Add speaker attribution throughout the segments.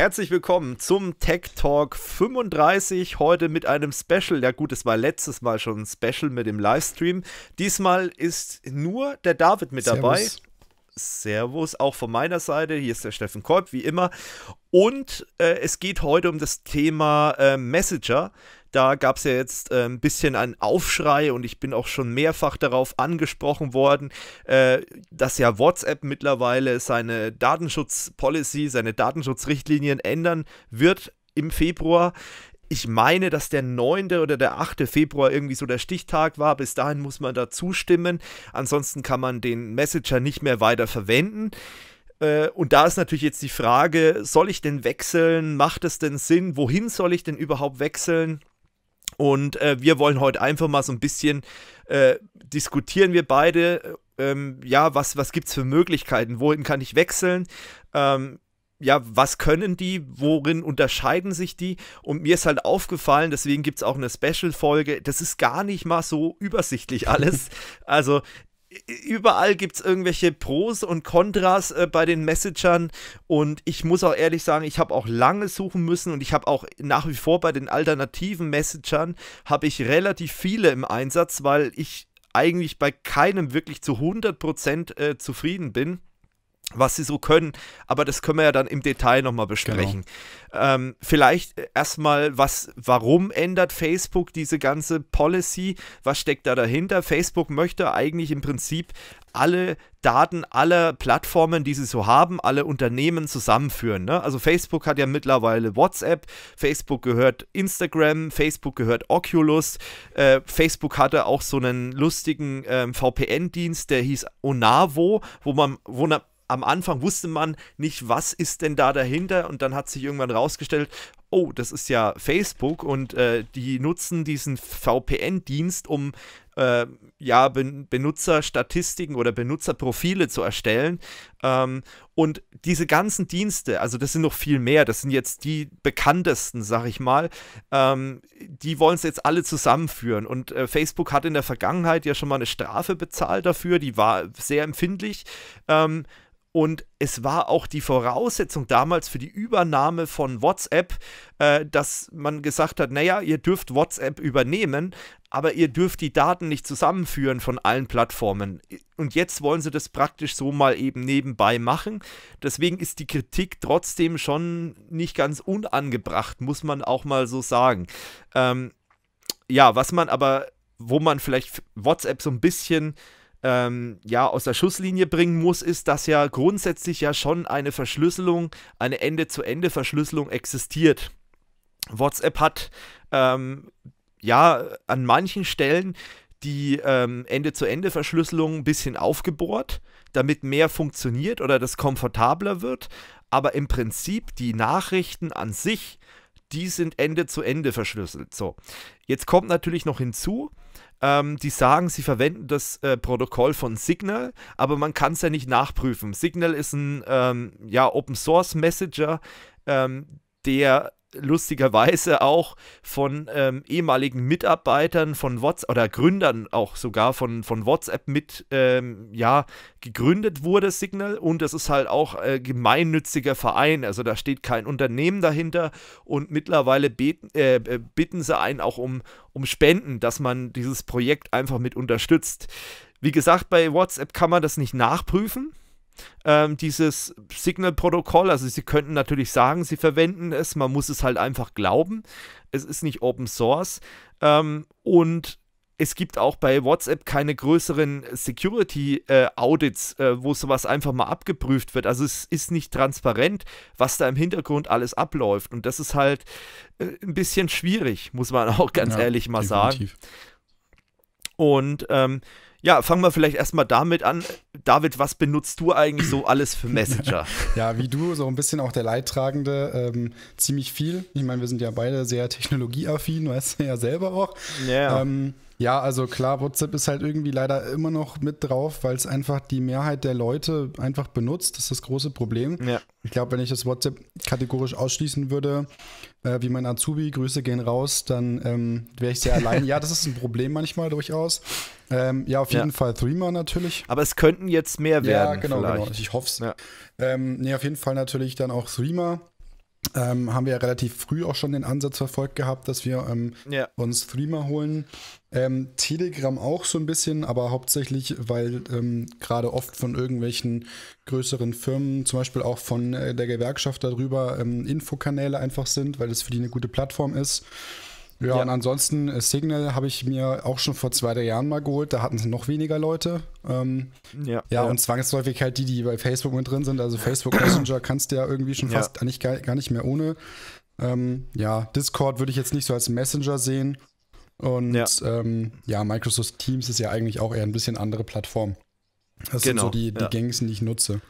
Speaker 1: Herzlich willkommen zum Tech Talk 35. Heute mit einem Special. Ja, gut, es war letztes Mal schon ein Special mit dem Livestream. Diesmal ist nur der David mit Servus. dabei. Servus, auch von meiner Seite. Hier ist der Steffen Kolb, wie immer. Und äh, es geht heute um das Thema äh, Messenger. Da gab es ja jetzt äh, ein bisschen einen Aufschrei und ich bin auch schon mehrfach darauf angesprochen worden, äh, dass ja WhatsApp mittlerweile seine Datenschutzpolicy, seine Datenschutzrichtlinien ändern wird im Februar ich meine, dass der 9. oder der 8. Februar irgendwie so der Stichtag war. Bis dahin muss man da zustimmen. Ansonsten kann man den Messenger nicht mehr weiter verwenden. Äh, und da ist natürlich jetzt die Frage, soll ich denn wechseln? Macht es denn Sinn? Wohin soll ich denn überhaupt wechseln? Und äh, wir wollen heute einfach mal so ein bisschen äh, diskutieren, wir beide. Äh, ähm, ja, was, was gibt es für Möglichkeiten? Wohin kann ich wechseln? Ähm, ja, was können die? Worin unterscheiden sich die? Und mir ist halt aufgefallen, deswegen gibt es auch eine Special-Folge. Das ist gar nicht mal so übersichtlich alles. also, überall gibt es irgendwelche Pros und Kontras äh, bei den Messagern und ich muss auch ehrlich sagen, ich habe auch lange suchen müssen und ich habe auch nach wie vor bei den alternativen Messagern habe ich relativ viele im Einsatz, weil ich eigentlich bei keinem wirklich zu 100% äh, zufrieden bin was sie so können, aber das können wir ja dann im Detail nochmal besprechen. Genau. Ähm, vielleicht erstmal, was, warum ändert Facebook diese ganze Policy? Was steckt da dahinter? Facebook möchte eigentlich im Prinzip alle Daten aller Plattformen, die sie so haben, alle Unternehmen zusammenführen. Ne? Also Facebook hat ja mittlerweile WhatsApp, Facebook gehört Instagram, Facebook gehört Oculus, äh, Facebook hatte auch so einen lustigen äh, VPN-Dienst, der hieß Onavo, wo man, wo, na, am Anfang wusste man nicht, was ist denn da dahinter und dann hat sich irgendwann rausgestellt, oh, das ist ja Facebook und äh, die nutzen diesen VPN-Dienst, um äh, ja, ben Benutzerstatistiken oder Benutzerprofile zu erstellen. Ähm, und diese ganzen Dienste, also das sind noch viel mehr, das sind jetzt die bekanntesten, sag ich mal, ähm, die wollen es jetzt alle zusammenführen. Und äh, Facebook hat in der Vergangenheit ja schon mal eine Strafe bezahlt dafür, die war sehr empfindlich. Ähm, und es war auch die Voraussetzung damals für die Übernahme von WhatsApp, äh, dass man gesagt hat, naja, ihr dürft WhatsApp übernehmen, aber ihr dürft die Daten nicht zusammenführen von allen Plattformen. Und jetzt wollen sie das praktisch so mal eben nebenbei machen. Deswegen ist die Kritik trotzdem schon nicht ganz unangebracht, muss man auch mal so sagen. Ähm, ja, was man aber, wo man vielleicht WhatsApp so ein bisschen ähm, ja, aus der Schusslinie bringen muss, ist, dass ja grundsätzlich ja schon eine Verschlüsselung, eine Ende-zu-Ende-Verschlüsselung existiert. WhatsApp hat ähm, ja an manchen Stellen die ähm, Ende-zu-Ende-Verschlüsselung ein bisschen aufgebohrt, damit mehr funktioniert oder das komfortabler wird. Aber im Prinzip die Nachrichten an sich, die sind Ende-zu-Ende -Ende verschlüsselt. So, jetzt kommt natürlich noch hinzu, ähm, die sagen, sie verwenden das äh, Protokoll von Signal, aber man kann es ja nicht nachprüfen. Signal ist ein ähm, ja, Open Source Messenger, ähm, der lustigerweise auch von ähm, ehemaligen Mitarbeitern von WhatsApp oder Gründern auch sogar von, von WhatsApp mit, ähm, ja, gegründet wurde, Signal. Und es ist halt auch äh, gemeinnütziger Verein. Also da steht kein Unternehmen dahinter. Und mittlerweile beten, äh, äh, bitten sie einen auch um, um Spenden, dass man dieses Projekt einfach mit unterstützt. Wie gesagt, bei WhatsApp kann man das nicht nachprüfen ähm, dieses Signal-Protokoll. Also sie könnten natürlich sagen, sie verwenden es, man muss es halt einfach glauben. Es ist nicht Open Source. Ähm, und es gibt auch bei WhatsApp keine größeren Security-Audits, äh, äh, wo sowas einfach mal abgeprüft wird. Also es ist nicht transparent, was da im Hintergrund alles abläuft. Und das ist halt äh, ein bisschen schwierig, muss man auch ganz ja, ehrlich mal definitiv. sagen. Und ähm, ja, fangen wir vielleicht erstmal damit an. David, was benutzt du eigentlich so alles für Messenger?
Speaker 2: ja, wie du, so ein bisschen auch der Leidtragende, ähm, ziemlich viel. Ich meine, wir sind ja beide sehr technologieaffin, weißt du ja selber auch. Ja. Yeah. Ähm, ja, also klar, WhatsApp ist halt irgendwie leider immer noch mit drauf, weil es einfach die Mehrheit der Leute einfach benutzt. Das ist das große Problem. Ja. Ich glaube, wenn ich das WhatsApp kategorisch ausschließen würde, äh, wie mein Azubi, Grüße gehen raus, dann ähm, wäre ich sehr allein. Ja, das ist ein Problem manchmal durchaus. Ähm, ja, auf jeden ja. Fall Threema natürlich.
Speaker 1: Aber es könnten jetzt mehr
Speaker 2: werden. Ja, genau, genau, vielleicht. genau. Ich hoffe es. Ja. Ähm, nee, auf jeden Fall natürlich dann auch Threema ähm, haben wir ja relativ früh auch schon den Ansatz verfolgt gehabt, dass wir ähm, yeah. uns Streamer holen. Ähm, Telegram auch so ein bisschen, aber hauptsächlich, weil ähm, gerade oft von irgendwelchen größeren Firmen, zum Beispiel auch von äh, der Gewerkschaft darüber, ähm, Infokanäle einfach sind, weil das für die eine gute Plattform ist. Ja, ja, und ansonsten äh, Signal habe ich mir auch schon vor zwei, drei Jahren mal geholt. Da hatten es noch weniger Leute. Ähm, ja, ja, ja, und zwangsläufig halt die, die bei Facebook mit drin sind. Also Facebook Messenger kannst du ja irgendwie schon fast eigentlich gar, gar nicht mehr ohne. Ähm, ja, Discord würde ich jetzt nicht so als Messenger sehen. Und ja. Ähm, ja. Microsoft Teams ist ja eigentlich auch eher ein bisschen andere Plattform. Das genau, sind so genau, die, die gängigsten, die ich nutze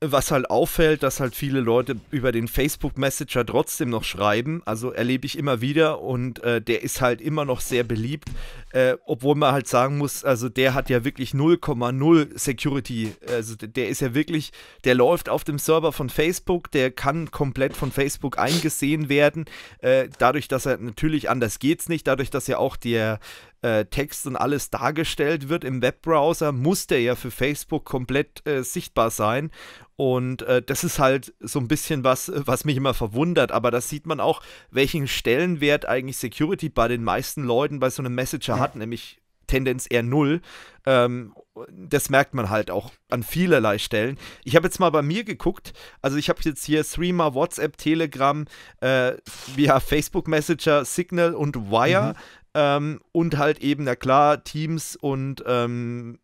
Speaker 1: was halt auffällt, dass halt viele Leute über den Facebook Messenger trotzdem noch schreiben. Also erlebe ich immer wieder und äh, der ist halt immer noch sehr beliebt, äh, obwohl man halt sagen muss, also der hat ja wirklich 0,0 Security. Also der ist ja wirklich, der läuft auf dem Server von Facebook, der kann komplett von Facebook eingesehen werden. Äh, dadurch, dass er natürlich anders geht's nicht, dadurch, dass ja auch der äh, Text und alles dargestellt wird im Webbrowser, muss der ja für Facebook komplett äh, sichtbar sein. Und äh, das ist halt so ein bisschen was, äh, was mich immer verwundert, aber das sieht man auch, welchen Stellenwert eigentlich Security bei den meisten Leuten bei so einem Messenger ja. hat, nämlich Tendenz eher null. Ähm, das merkt man halt auch an vielerlei Stellen. Ich habe jetzt mal bei mir geguckt. Also ich habe jetzt hier Threema, WhatsApp, Telegram, äh, via Facebook Messenger, Signal und Wire mhm. ähm, und halt eben, na klar, Teams und ähm,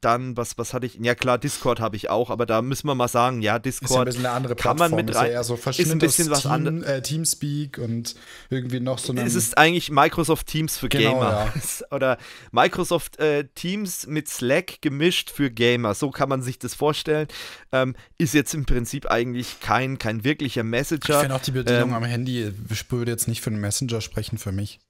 Speaker 1: dann, was, was hatte ich? Ja klar, Discord habe ich auch, aber da müssen wir mal sagen, ja, Discord ist ja ein bisschen eine andere Plattform, kann man mit rein, ist ja eher so ist ein bisschen was Team, anderes.
Speaker 2: Äh, Teamspeak und irgendwie noch so eine. Es ist
Speaker 1: eigentlich Microsoft Teams für genau, Gamer ja. oder Microsoft äh, Teams mit Slack gemischt für Gamer. So kann man sich das vorstellen. Ähm, ist jetzt im Prinzip eigentlich kein kein wirklicher Messenger. Ich finde auch die Bedienung ähm, am
Speaker 2: Handy. Ich würde jetzt nicht für einen Messenger sprechen für mich.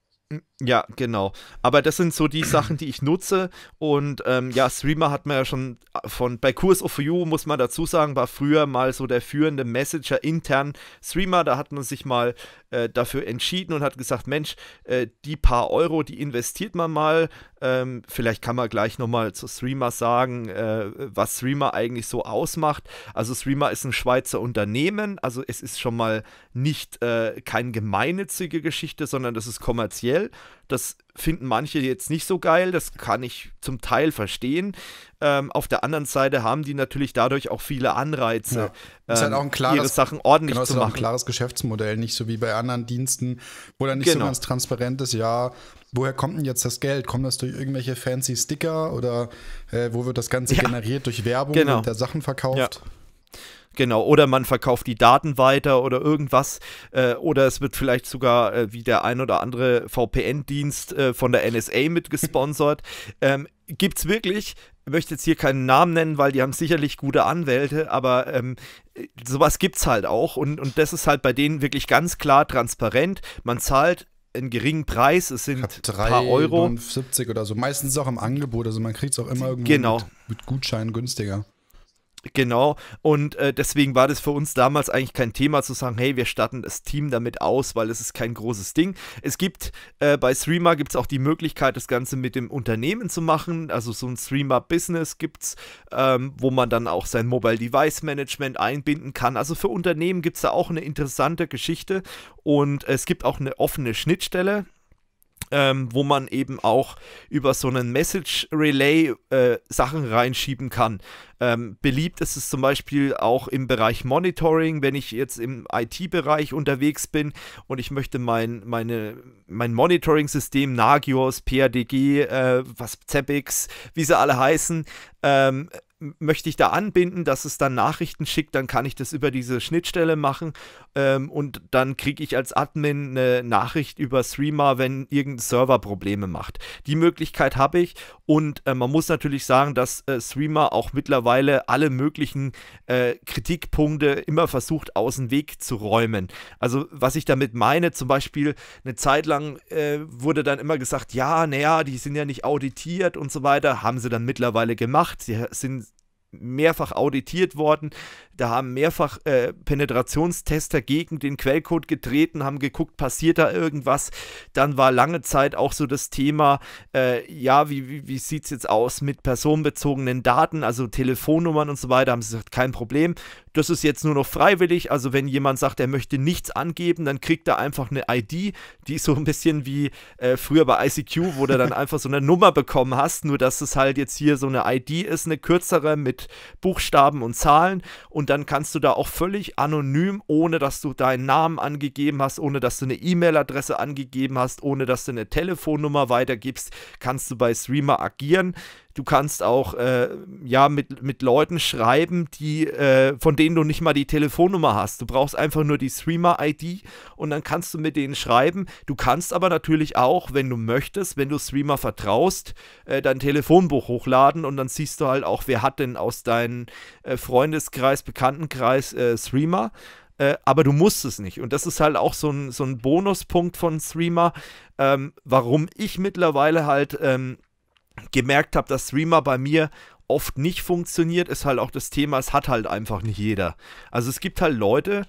Speaker 1: Ja, genau. Aber das sind so die Sachen, die ich nutze. Und ähm, ja, Streamer hat man ja schon äh, von bei Kurs of You muss man dazu sagen, war früher mal so der führende Messenger intern Streamer. Da hat man sich mal äh, dafür entschieden und hat gesagt, Mensch, äh, die paar Euro, die investiert man mal. Ähm, vielleicht kann man gleich nochmal zu Streamer sagen, äh, was Streamer eigentlich so ausmacht. Also Streamer ist ein Schweizer Unternehmen, also es ist schon mal nicht äh, keine gemeinnützige Geschichte, sondern das ist kommerziell. Das finden manche jetzt nicht so geil, das kann ich zum Teil verstehen. Ähm, auf der anderen Seite haben die natürlich dadurch auch viele Anreize, ja. ähm, halt auch ein ähm, klares, ihre Sachen ordentlich genau, zu ist halt machen. Auch ein
Speaker 2: klares Geschäftsmodell, nicht so wie bei anderen Diensten, wo dann nicht genau. so ganz transparent ist, ja, woher kommt denn jetzt das Geld? Kommt das durch irgendwelche fancy Sticker oder äh, wo wird das Ganze ja. generiert durch Werbung, genau. wird der Sachen verkauft?
Speaker 1: Ja. Genau, oder man verkauft die Daten weiter oder irgendwas. Äh, oder es wird vielleicht sogar äh, wie der ein oder andere VPN-Dienst äh, von der NSA mitgesponsert. ähm, es wirklich. Ich möchte jetzt hier keinen Namen nennen, weil die haben sicherlich gute Anwälte, aber ähm, sowas es halt auch. Und, und das ist halt bei denen wirklich ganz klar transparent. Man zahlt einen geringen Preis, es sind ein paar Euro.
Speaker 2: 70 oder so. Meistens auch im Angebot, also man kriegt es auch immer irgendwie genau. mit, mit Gutschein günstiger.
Speaker 1: Genau, und äh, deswegen war das für uns damals eigentlich kein Thema zu sagen, hey, wir starten das Team damit aus, weil es ist kein großes Ding. Es gibt äh, bei Streamer gibt es auch die Möglichkeit, das Ganze mit dem Unternehmen zu machen. Also so ein Streamer-Business gibt es, ähm, wo man dann auch sein Mobile Device Management einbinden kann. Also für Unternehmen gibt es da auch eine interessante Geschichte und es gibt auch eine offene Schnittstelle ähm, wo man eben auch über so einen Message Relay äh, Sachen reinschieben kann. Ähm, beliebt ist es zum Beispiel auch im Bereich Monitoring, wenn ich jetzt im IT-Bereich unterwegs bin und ich möchte mein, meine, mein Monitoring-System, Nagios, PADG, äh, was Zepix, wie sie alle heißen, ähm, möchte ich da anbinden, dass es dann Nachrichten schickt, dann kann ich das über diese Schnittstelle machen ähm, und dann kriege ich als Admin eine Nachricht über Streamer, wenn irgendein Server Probleme macht. Die Möglichkeit habe ich und äh, man muss natürlich sagen, dass äh, Streamer auch mittlerweile alle möglichen äh, Kritikpunkte immer versucht aus dem Weg zu räumen. Also was ich damit meine, zum Beispiel eine Zeit lang äh, wurde dann immer gesagt, ja, naja, die sind ja nicht auditiert und so weiter, haben sie dann mittlerweile gemacht. Sie sind mehrfach auditiert worden. Da haben mehrfach äh, Penetrationstester gegen den Quellcode getreten, haben geguckt, passiert da irgendwas. Dann war lange Zeit auch so das Thema, äh, ja, wie, wie, wie sieht es jetzt aus mit personenbezogenen Daten, also Telefonnummern und so weiter. Haben sie gesagt, kein Problem. Das ist jetzt nur noch freiwillig. Also wenn jemand sagt, er möchte nichts angeben, dann kriegt er einfach eine ID, die ist so ein bisschen wie äh, früher bei ICQ, wo du dann einfach so eine Nummer bekommen hast, nur dass es halt jetzt hier so eine ID ist, eine kürzere mit Buchstaben und Zahlen und dann kannst du da auch völlig anonym, ohne dass du deinen Namen angegeben hast, ohne dass du eine E-Mail-Adresse angegeben hast, ohne dass du eine Telefonnummer weitergibst, kannst du bei Streamer agieren. Du kannst auch äh, ja, mit, mit Leuten schreiben, die, äh, von denen du nicht mal die Telefonnummer hast. Du brauchst einfach nur die Streamer-ID und dann kannst du mit denen schreiben. Du kannst aber natürlich auch, wenn du möchtest, wenn du Streamer vertraust, äh, dein Telefonbuch hochladen und dann siehst du halt auch, wer hat denn aus deinem äh, Freundeskreis, Bekanntenkreis äh, Streamer. Äh, aber du musst es nicht. Und das ist halt auch so ein, so ein Bonuspunkt von Streamer, ähm, warum ich mittlerweile halt ähm, gemerkt habe, dass Streamer bei mir oft nicht funktioniert, ist halt auch das Thema, es hat halt einfach nicht jeder. Also es gibt halt Leute,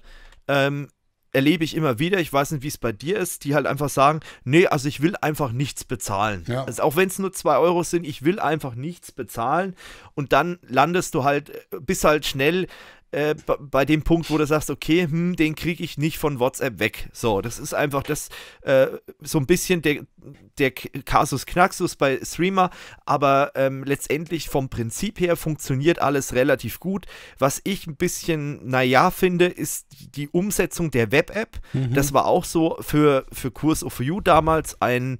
Speaker 1: ähm, erlebe ich immer wieder, ich weiß nicht, wie es bei dir ist, die halt einfach sagen, nee, also ich will einfach nichts bezahlen. Ja. Also auch wenn es nur zwei Euro sind, ich will einfach nichts bezahlen und dann landest du halt, äh, bist halt schnell äh, bei dem Punkt, wo du sagst, okay, hm, den kriege ich nicht von WhatsApp weg. So, das ist einfach das äh, so ein bisschen der, der Kasus Knaxus bei Streamer, aber ähm, letztendlich vom Prinzip her funktioniert alles relativ gut. Was ich ein bisschen naja finde, ist die Umsetzung der Web-App. Mhm. Das war auch so für, für Kurs of You damals ein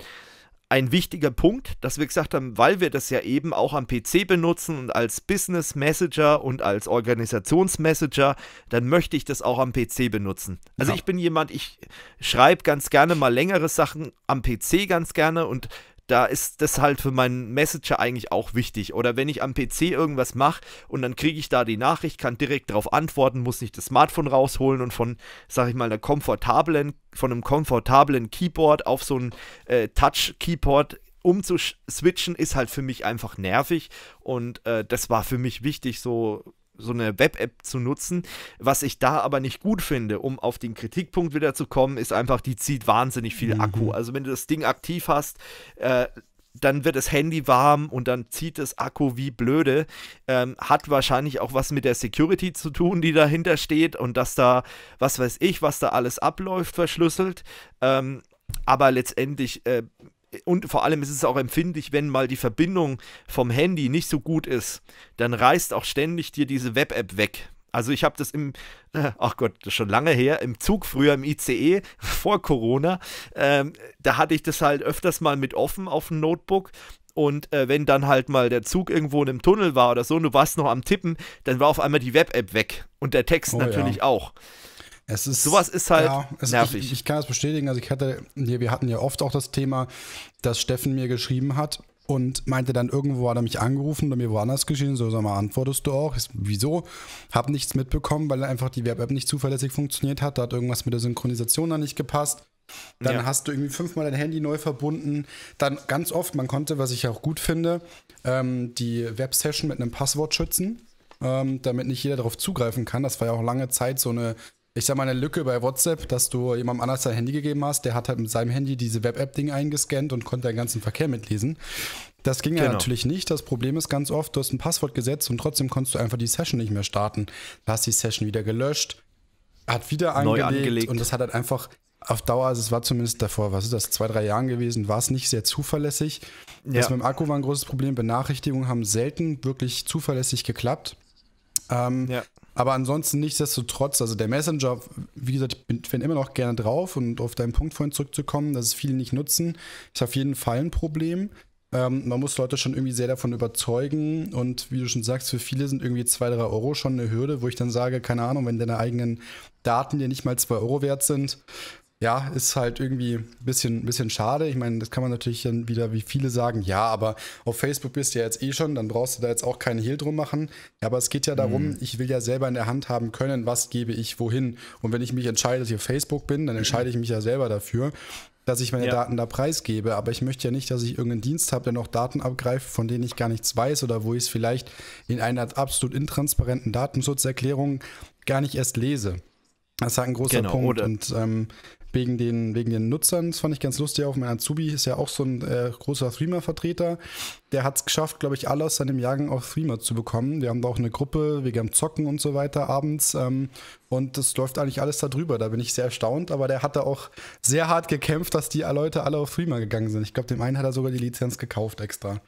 Speaker 1: ein wichtiger Punkt, dass wir gesagt haben, weil wir das ja eben auch am PC benutzen und als Business Messenger und als Organisationsmessenger, dann möchte ich das auch am PC benutzen. Also ja. Genau. ich bin jemand, ich schreibe ganz gerne mal längere Sachen am PC ganz gerne und da ist das halt für meinen Messenger eigentlich auch wichtig. Oder wenn ich am PC irgendwas mache und dann kriege ich da die Nachricht, kann direkt darauf antworten, muss nicht das Smartphone rausholen und von, sag ich mal, einer komfortablen, von einem komfortablen Keyboard auf so ein äh, Touch-Keyboard umzuswitchen ist halt für mich einfach nervig und äh, das war für mich wichtig, so so eine Web-App zu nutzen. Was ich da aber nicht gut finde, um auf den Kritikpunkt wieder zu kommen, ist einfach, die zieht wahnsinnig viel mhm. Akku. Also wenn du das Ding aktiv hast, äh, dann wird das Handy warm und dann zieht das Akku wie blöde. Ähm, hat wahrscheinlich auch was mit der Security zu tun, die dahinter steht und dass da, was weiß ich, was da alles abläuft, verschlüsselt. Ähm, aber letztendlich äh, und vor allem ist es auch empfindlich, wenn mal die Verbindung vom Handy nicht so gut ist, dann reißt auch ständig dir diese Web-App weg. Also ich habe das im, äh, ach Gott, das ist schon lange her, im Zug früher im ICE vor Corona, ähm, da hatte ich das halt öfters mal mit offen auf dem Notebook und äh, wenn dann halt mal der Zug irgendwo in einem Tunnel war oder so und du warst noch am Tippen, dann war auf einmal die Web-App weg und der Text oh, natürlich ja. auch. Es ist, Sowas ist halt ja, es, nervig. Ich, ich,
Speaker 2: kann das bestätigen. Also ich hatte, wir hatten ja oft auch das Thema, dass Steffen mir geschrieben hat und meinte dann, irgendwo hat er mich angerufen oder mir woanders geschrieben, so sag mal, antwortest du auch? Ich, wieso? Hab nichts mitbekommen, weil einfach die Web-App nicht zuverlässig funktioniert hat. Da hat irgendwas mit der Synchronisation dann nicht gepasst. Dann ja. hast du irgendwie fünfmal dein Handy neu verbunden. Dann ganz oft, man konnte, was ich auch gut finde, ähm, die Web-Session mit einem Passwort schützen. Ähm, damit nicht jeder darauf zugreifen kann. Das war ja auch lange Zeit so eine ich sag mal, eine Lücke bei WhatsApp, dass du jemandem anders dein Handy gegeben hast. Der hat halt mit seinem Handy diese Web-App-Ding eingescannt und konnte deinen ganzen Verkehr mitlesen. Das ging genau. ja natürlich nicht. Das Problem ist ganz oft, du hast ein Passwort gesetzt und trotzdem konntest du einfach die Session nicht mehr starten. Du hast die Session wieder gelöscht, hat wieder angelegt, Neu angelegt. und das hat halt einfach auf Dauer, also es war zumindest davor, was ist das, zwei, drei Jahren gewesen, war es nicht sehr zuverlässig. Ja. Das mit dem Akku war ein großes Problem. Benachrichtigungen haben selten wirklich zuverlässig geklappt. Ähm, ja. Aber ansonsten nichtsdestotrotz, also der Messenger, wie gesagt, ich bin, immer noch gerne drauf und auf deinen Punkt vorhin zurückzukommen, dass es viele nicht nutzen, ist auf jeden Fall ein Problem. Ähm, man muss Leute schon irgendwie sehr davon überzeugen und wie du schon sagst, für viele sind irgendwie zwei, drei Euro schon eine Hürde, wo ich dann sage, keine Ahnung, wenn deine eigenen Daten dir nicht mal zwei Euro wert sind, ja, ist halt irgendwie ein bisschen, bisschen schade. Ich meine, das kann man natürlich dann wieder, wie viele sagen, ja, aber auf Facebook bist du ja jetzt eh schon, dann brauchst du da jetzt auch keinen Hehl drum machen. Aber es geht ja darum, mhm. ich will ja selber in der Hand haben können, was gebe ich wohin. Und wenn ich mich entscheide, dass ich auf Facebook bin, dann entscheide ich mich ja selber dafür, dass ich meine ja. Daten da preisgebe. Aber ich möchte ja nicht, dass ich irgendeinen Dienst habe, der noch Daten abgreift, von denen ich gar nichts weiß oder wo ich es vielleicht in einer absolut intransparenten Datenschutzerklärung gar nicht erst lese. Das ist halt ein großer genau, Punkt. Und ähm, wegen den, wegen den Nutzern. Das fand ich ganz lustig. auch. mein Azubi ist ja auch so ein äh, großer Threema-Vertreter. Der hat es geschafft, glaube ich, alle aus seinem Jagen auf Threema zu bekommen. Wir haben da auch eine Gruppe, wegen haben Zocken und so weiter abends. Ähm, und das läuft eigentlich alles darüber. Da bin ich sehr erstaunt. Aber der hat da auch sehr hart gekämpft, dass die Leute alle auf Threema gegangen sind. Ich glaube, dem einen hat er sogar die Lizenz gekauft extra.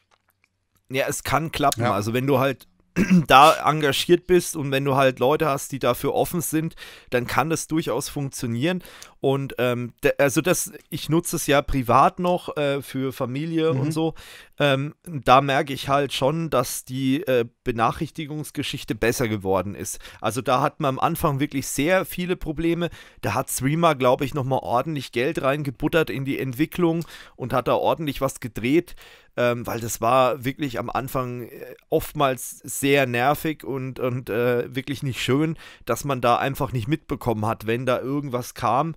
Speaker 1: Ja, es kann klappen. Ja. Also wenn du halt da engagiert bist und wenn du halt Leute hast, die dafür offen sind, dann kann das durchaus funktionieren. Und ähm, also das, ich nutze es ja privat noch äh, für Familie mhm. und so. Ähm, da merke ich halt schon, dass die äh, Benachrichtigungsgeschichte besser geworden ist. Also da hat man am Anfang wirklich sehr viele Probleme. Da hat Streamer, glaube ich, nochmal ordentlich Geld reingebuttert in die Entwicklung und hat da ordentlich was gedreht ähm, weil das war wirklich am Anfang äh, oftmals sehr nervig und, und äh, wirklich nicht schön, dass man da einfach nicht mitbekommen hat, wenn da irgendwas kam.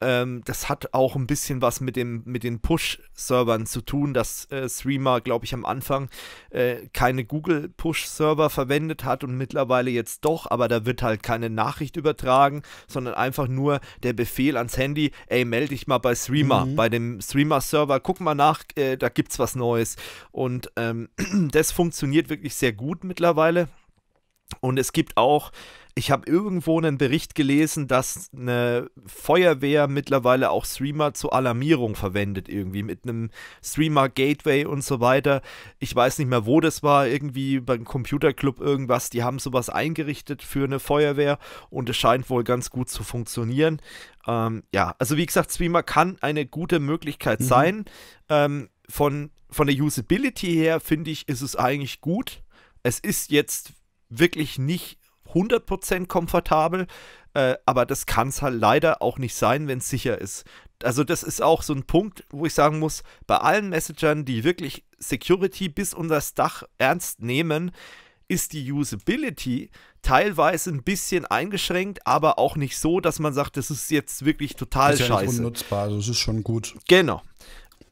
Speaker 1: Ähm, das hat auch ein bisschen was mit, dem, mit den Push-Servern zu tun, dass äh, Streamer, glaube ich, am Anfang äh, keine Google-Push-Server verwendet hat und mittlerweile jetzt doch, aber da wird halt keine Nachricht übertragen, sondern einfach nur der Befehl ans Handy, ey, melde dich mal bei Streamer, mhm. bei dem Streamer-Server, guck mal nach, äh, da gibt's was Neues. Und ähm, das funktioniert wirklich sehr gut mittlerweile. Und es gibt auch ich habe irgendwo einen Bericht gelesen, dass eine Feuerwehr mittlerweile auch Streamer zur Alarmierung verwendet, irgendwie mit einem Streamer-Gateway und so weiter. Ich weiß nicht mehr, wo das war, irgendwie beim Computerclub irgendwas. Die haben sowas eingerichtet für eine Feuerwehr und es scheint wohl ganz gut zu funktionieren. Ähm, ja, also wie gesagt, Streamer kann eine gute Möglichkeit mhm. sein. Ähm, von, von der Usability her finde ich, ist es eigentlich gut. Es ist jetzt wirklich nicht 100% komfortabel, äh, aber das kann es halt leider auch nicht sein, wenn es sicher ist. Also das ist auch so ein Punkt, wo ich sagen muss, bei allen Messagern, die wirklich Security bis unter das Dach ernst nehmen, ist die Usability teilweise ein bisschen eingeschränkt, aber auch nicht so, dass man sagt, das ist jetzt wirklich total ist ja scheiße. Nicht
Speaker 2: unnutzbar, also es ist schon gut. Genau.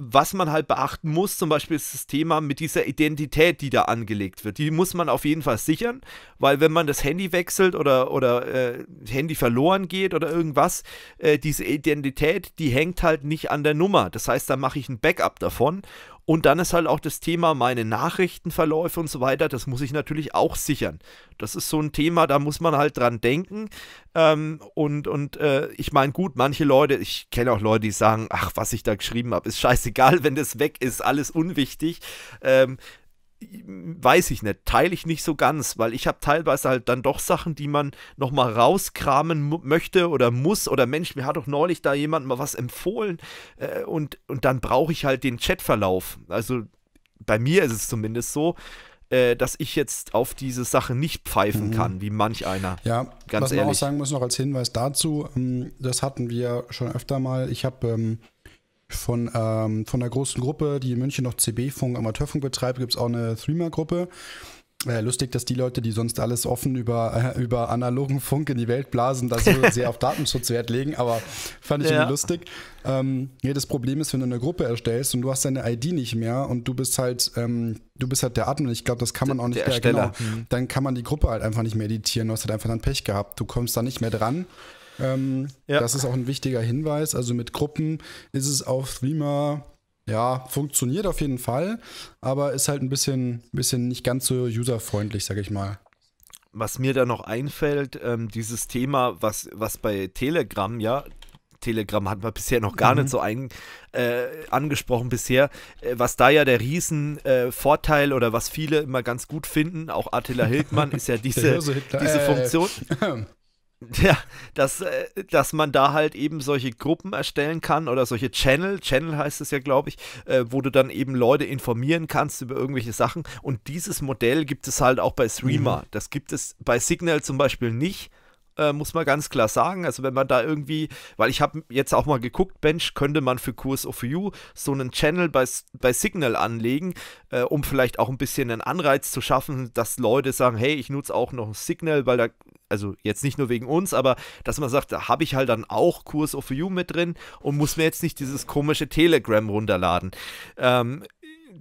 Speaker 1: Was man halt beachten muss, zum Beispiel ist das Thema mit dieser Identität, die da angelegt wird. Die muss man auf jeden Fall sichern, weil wenn man das Handy wechselt oder, oder äh, Handy verloren geht oder irgendwas, äh, diese Identität, die hängt halt nicht an der Nummer. Das heißt, da mache ich ein Backup davon und dann ist halt auch das Thema meine Nachrichtenverläufe und so weiter, das muss ich natürlich auch sichern. Das ist so ein Thema, da muss man halt dran denken. Ähm, und und äh, ich meine, gut, manche Leute, ich kenne auch Leute, die sagen, ach, was ich da geschrieben habe, ist scheißegal, wenn das weg ist, alles unwichtig. Ähm, weiß ich nicht, teile ich nicht so ganz, weil ich habe teilweise halt dann doch Sachen, die man nochmal rauskramen möchte oder muss oder Mensch, mir hat doch neulich da jemand mal was empfohlen äh, und, und dann brauche ich halt den Chatverlauf. Also bei mir ist es zumindest so, äh, dass ich jetzt auf diese Sache nicht pfeifen mhm. kann, wie manch einer. Ja, ganz was ehrlich. man auch sagen
Speaker 2: muss, noch als Hinweis dazu, ähm, das hatten wir schon öfter mal, ich habe... Ähm von, ähm, von einer großen Gruppe, die in München noch CB-Funk, Amateurfunk betreibt, gibt es auch eine threema gruppe Äh, lustig, dass die Leute, die sonst alles offen über, äh, über analogen Funk in die Welt blasen, da so sehr auf Datenschutz Wert legen, aber fand ich ja. irgendwie lustig. Ähm, ja, das Problem ist, wenn du eine Gruppe erstellst und du hast deine ID nicht mehr und du bist halt, ähm, du bist halt der Admin, ich glaube, das kann man auch nicht der mehr, genau, mhm. dann kann man die Gruppe halt einfach nicht mehr editieren, du hast halt einfach dann Pech gehabt, du kommst da nicht mehr dran ähm, ja. Das ist auch ein wichtiger Hinweis. Also mit Gruppen ist es auf Threema, ja, funktioniert auf jeden Fall, aber ist halt ein bisschen, bisschen nicht ganz so userfreundlich, sag ich mal.
Speaker 1: Was mir da noch einfällt, ähm, dieses Thema, was, was bei Telegram ja Telegram hatten wir bisher noch gar mhm. nicht so ein, äh, angesprochen bisher. Äh, was da ja der Riesenvorteil äh, oder was viele immer ganz gut finden, auch Attila Hildmann, ist ja diese, diese äh, Funktion. Ja, dass, äh, dass man da halt eben solche Gruppen erstellen kann oder solche Channel, Channel heißt es ja, glaube ich, äh, wo du dann eben Leute informieren kannst über irgendwelche Sachen. Und dieses Modell gibt es halt auch bei Streamer. Mhm. Das gibt es bei Signal zum Beispiel nicht äh, muss man ganz klar sagen. Also wenn man da irgendwie, weil ich habe jetzt auch mal geguckt, Bench, könnte man für Kurs of You so einen Channel bei, bei Signal anlegen, äh, um vielleicht auch ein bisschen einen Anreiz zu schaffen, dass Leute sagen, hey, ich nutze auch noch Signal, weil da also jetzt nicht nur wegen uns, aber dass man sagt, da habe ich halt dann auch Kurs of You mit drin und muss mir jetzt nicht dieses komische Telegram runterladen. Ähm,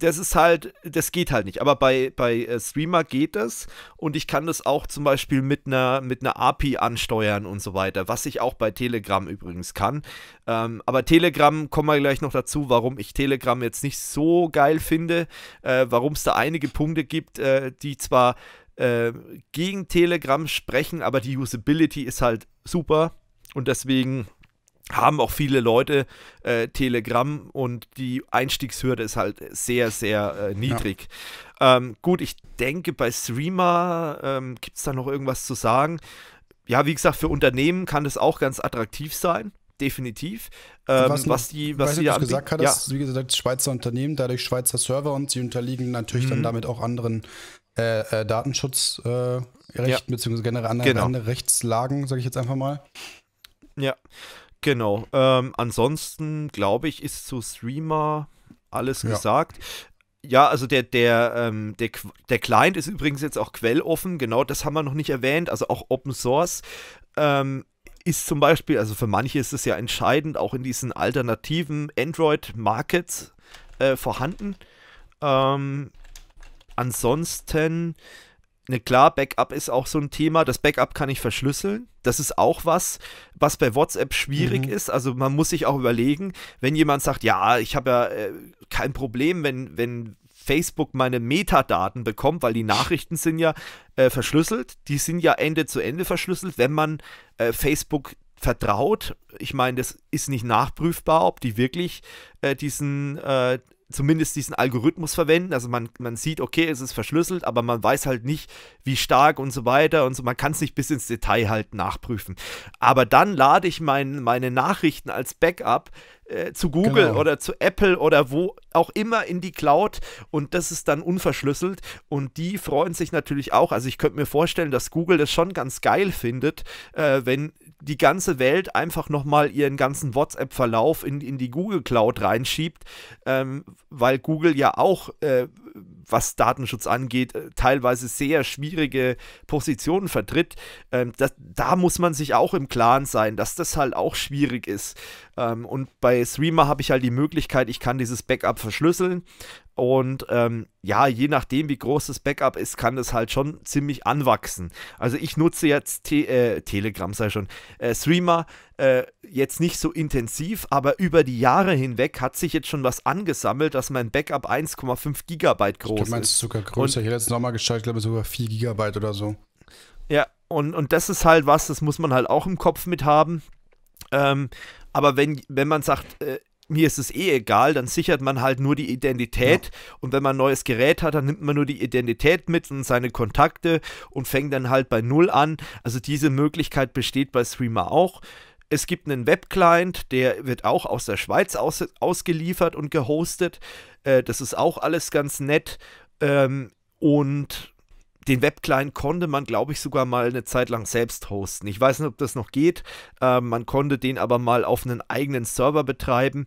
Speaker 1: das ist halt, das geht halt nicht. Aber bei, bei äh, Streamer geht das und ich kann das auch zum Beispiel mit einer mit einer API ansteuern und so weiter, was ich auch bei Telegram übrigens kann. Ähm, aber Telegram kommen wir gleich noch dazu, warum ich Telegram jetzt nicht so geil finde, äh, warum es da einige Punkte gibt, äh, die zwar äh, gegen Telegram sprechen, aber die Usability ist halt super und deswegen haben auch viele Leute äh, Telegram und die Einstiegshürde ist halt sehr, sehr äh, niedrig. Ja. Ähm, gut, ich denke, bei Streamer ähm, gibt es da noch irgendwas zu sagen. Ja, wie gesagt, für Unternehmen kann das auch ganz attraktiv sein definitiv. Ähm, was, was, die, was weiß, die gesagt hat, ja.
Speaker 2: wie gesagt, Schweizer Unternehmen, dadurch Schweizer Server und sie unterliegen natürlich mhm. dann damit auch anderen äh, äh, Datenschutzrechten äh, ja. beziehungsweise generell anderen genau. andere Rechtslagen, sage ich jetzt einfach mal.
Speaker 1: Ja. Genau. Ähm, ansonsten, glaube ich, ist zu Streamer alles ja. gesagt. Ja, also der, der, ähm, der, der Client ist übrigens jetzt auch quelloffen, genau das haben wir noch nicht erwähnt, also auch Open Source. Ähm, ist zum Beispiel, also für manche ist es ja entscheidend, auch in diesen alternativen Android-Markets äh, vorhanden. Ähm, ansonsten ne, klar, Backup ist auch so ein Thema. Das Backup kann ich verschlüsseln. Das ist auch was, was bei WhatsApp schwierig mhm. ist. Also man muss sich auch überlegen, wenn jemand sagt, ja, ich habe ja äh, kein Problem, wenn, wenn Facebook meine Metadaten bekommt, weil die Nachrichten sind ja äh, verschlüsselt. Die sind ja Ende zu Ende verschlüsselt, wenn man äh, Facebook vertraut. Ich meine, das ist nicht nachprüfbar, ob die wirklich äh, diesen, äh, zumindest diesen Algorithmus verwenden. Also man, man sieht, okay, es ist verschlüsselt, aber man weiß halt nicht, wie stark und so weiter und so. Man kann es nicht bis ins Detail halt nachprüfen. Aber dann lade ich mein, meine Nachrichten als Backup äh, zu Google genau. oder zu Apple oder wo auch immer in die Cloud und das ist dann unverschlüsselt und die freuen sich natürlich auch. Also ich könnte mir vorstellen, dass Google das schon ganz geil findet, äh, wenn die ganze Welt einfach nochmal ihren ganzen WhatsApp-Verlauf in, in die Google Cloud reinschiebt, ähm, weil Google ja auch äh, was Datenschutz angeht, äh, teilweise sehr schwierige Positionen vertritt. Ähm, das, da muss man sich auch im Klaren sein, dass das halt auch schwierig ist. Ähm, und bei Streamer habe ich halt die Möglichkeit, ich kann dieses Backup verschlüsseln. Und ähm, ja, je nachdem, wie groß das Backup ist, kann das halt schon ziemlich anwachsen. Also ich nutze jetzt Te äh, Telegram, sei schon, äh, Streamer äh, jetzt nicht so intensiv, aber über die Jahre hinweg hat sich jetzt schon was angesammelt, dass mein Backup 1,5 Gigabyte groß ist. Du meinst ist. sogar größer.
Speaker 2: Und, ich jetzt nochmal geschaut, ich glaube sogar 4 Gigabyte oder so.
Speaker 1: Ja, und, und das ist halt was, das muss man halt auch im Kopf mit haben. Ähm, aber wenn, wenn man sagt, äh, mir ist es eh egal, dann sichert man halt nur die Identität ja. und wenn man ein neues Gerät hat, dann nimmt man nur die Identität mit und seine Kontakte und fängt dann halt bei Null an. Also diese Möglichkeit besteht bei Streamer auch. Es gibt einen Webclient, der wird auch aus der Schweiz aus ausgeliefert und gehostet. Äh, das ist auch alles ganz nett. Ähm, und den Webclient konnte man, glaube ich, sogar mal eine Zeit lang selbst hosten. Ich weiß nicht, ob das noch geht. Ähm, man konnte den aber mal auf einen eigenen Server betreiben.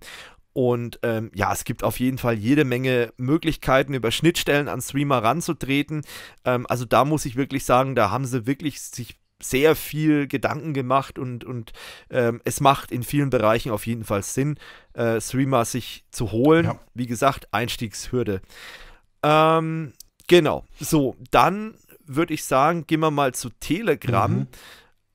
Speaker 1: Und ähm, ja, es gibt auf jeden Fall jede Menge Möglichkeiten, über Schnittstellen an Streamer ranzutreten. Ähm, also da muss ich wirklich sagen, da haben sie wirklich sich sehr viel Gedanken gemacht und, und ähm, es macht in vielen Bereichen auf jeden Fall Sinn, äh, Streamer sich zu holen. Ja. Wie gesagt, Einstiegshürde. Ähm, Genau. So, dann würde ich sagen, gehen wir mal zu Telegram. Mhm.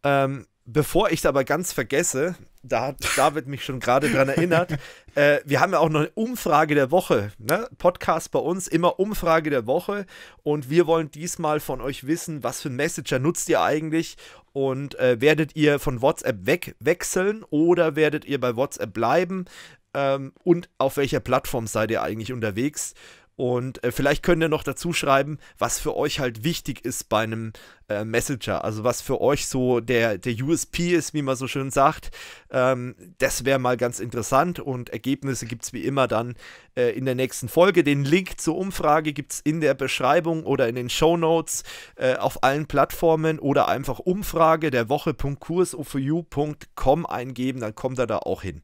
Speaker 1: Ähm, bevor ich es aber ganz vergesse, da hat David mich schon gerade dran erinnert, äh, wir haben ja auch noch eine Umfrage der Woche. Ne? Podcast bei uns, immer Umfrage der Woche. Und wir wollen diesmal von euch wissen, was für einen Messenger nutzt ihr eigentlich? Und äh, werdet ihr von WhatsApp wegwechseln oder werdet ihr bei WhatsApp bleiben? Ähm, und auf welcher Plattform seid ihr eigentlich unterwegs? Und äh, vielleicht könnt ihr noch dazu schreiben, was für euch halt wichtig ist bei einem äh, Messenger. Also was für euch so der, der USP ist, wie man so schön sagt. Ähm, das wäre mal ganz interessant. Und Ergebnisse gibt es wie immer dann äh, in der nächsten Folge. Den Link zur Umfrage gibt es in der Beschreibung oder in den Show Notes äh, auf allen Plattformen oder einfach Umfrage der Woche.kursofu.com eingeben. Dann kommt er da auch hin.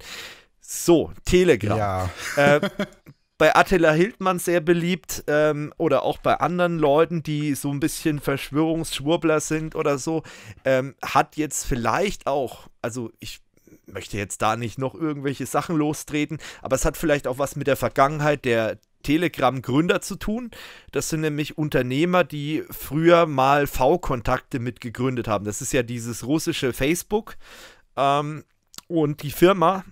Speaker 1: So, Telegram. Ja. Äh, bei Attila Hildmann sehr beliebt ähm, oder auch bei anderen Leuten, die so ein bisschen Verschwörungsschwurbler sind oder so, ähm, hat jetzt vielleicht auch, also ich möchte jetzt da nicht noch irgendwelche Sachen lostreten, aber es hat vielleicht auch was mit der Vergangenheit der Telegram-Gründer zu tun. Das sind nämlich Unternehmer, die früher mal V-Kontakte mitgegründet haben. Das ist ja dieses russische Facebook. Ähm, und die Firma,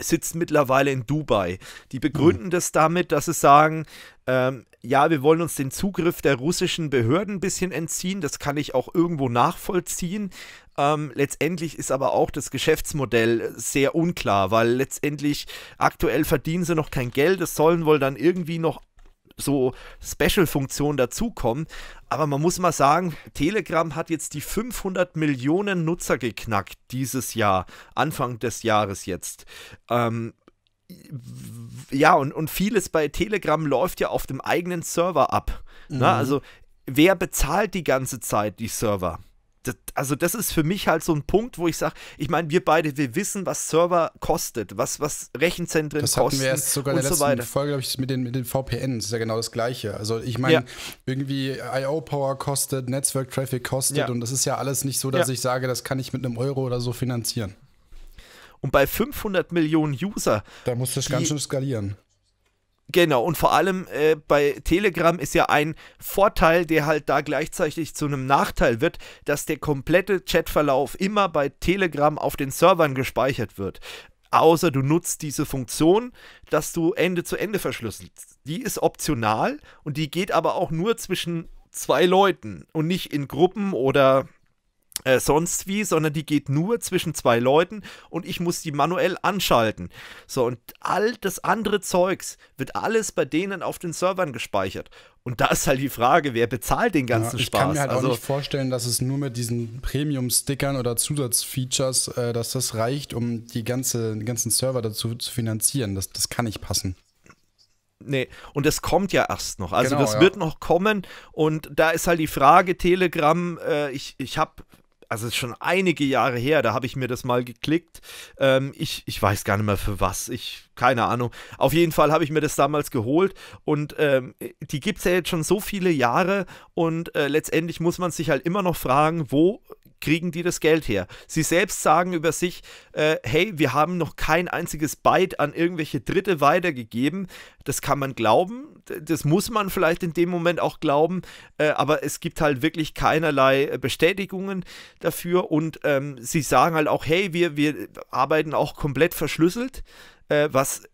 Speaker 1: sitzt mittlerweile in Dubai. Die hm. begründen mhm. das damit, dass sie sagen, ähm, ja, wir wollen uns den Zugriff der russischen Behörden ein bisschen entziehen. Das kann ich auch irgendwo nachvollziehen. Ähm, letztendlich ist aber auch das Geschäftsmodell äh, sehr unklar, weil letztendlich aktuell verdienen sie noch kein Geld. Es sollen wohl dann irgendwie noch so Special-Funktionen dazukommen. Aber man muss mal sagen, Telegram hat jetzt die 500 Millionen Nutzer geknackt dieses Jahr, Anfang des Jahres jetzt. Ähm, ja, und, und vieles bei Telegram läuft ja auf dem eigenen Server ab. Mhm. Ne? Also wer bezahlt die ganze Zeit die Server? das, also das ist für mich halt so ein Punkt, wo ich sage, ich meine, wir beide, wir wissen, was Server kostet, was, was Rechenzentren das kosten. Das hatten wir erst sogar in der letzten so
Speaker 2: Folge, glaube ich, mit den, mit den VPN, das ist ja genau das Gleiche. Also ich meine, ja. irgendwie IO-Power kostet, Netzwerk-Traffic kostet ja. und das ist ja alles nicht so, dass ja. ich sage, das kann ich mit einem Euro oder so finanzieren.
Speaker 1: Und bei 500 Millionen User. Da musst du ganz schön skalieren. Genau, und vor allem äh, bei Telegram ist ja ein Vorteil, der halt da gleichzeitig zu einem Nachteil wird, dass der komplette Chatverlauf immer bei Telegram auf den Servern gespeichert wird. Außer du nutzt diese Funktion, dass du Ende zu Ende verschlüsselst. Die ist optional und die geht aber auch nur zwischen zwei Leuten und nicht in Gruppen oder äh, sonst wie, sondern die geht nur zwischen zwei Leuten und ich muss die manuell anschalten. So, und all das andere Zeugs wird alles bei denen auf den Servern gespeichert. Und da ist halt die Frage, wer bezahlt den ganzen ja, ich Spaß? Ich kann mir halt also, auch nicht
Speaker 2: vorstellen, dass es nur mit diesen Premium-Stickern oder Zusatzfeatures, äh, dass das reicht, um die ganze, den ganzen Server dazu zu finanzieren. Das, das kann nicht passen.
Speaker 1: Nee, und das kommt ja erst noch. Also genau, das ja. wird noch kommen. Und da ist halt die Frage, Telegram, äh, ich, ich habe also ist schon einige Jahre her, da habe ich mir das mal geklickt. Ähm, ich, ich weiß gar nicht mehr für was. Ich, keine Ahnung. Auf jeden Fall habe ich mir das damals geholt und ähm, die gibt es ja jetzt schon so viele Jahre und äh, letztendlich muss man sich halt immer noch fragen, wo kriegen die das Geld her. Sie selbst sagen über sich, äh, hey, wir haben noch kein einziges Byte an irgendwelche Dritte weitergegeben. Das kann man glauben, das muss man vielleicht in dem Moment auch glauben, äh, aber es gibt halt wirklich keinerlei äh, Bestätigungen dafür und ähm, sie sagen halt auch, hey, wir, wir arbeiten auch komplett verschlüsselt, äh, was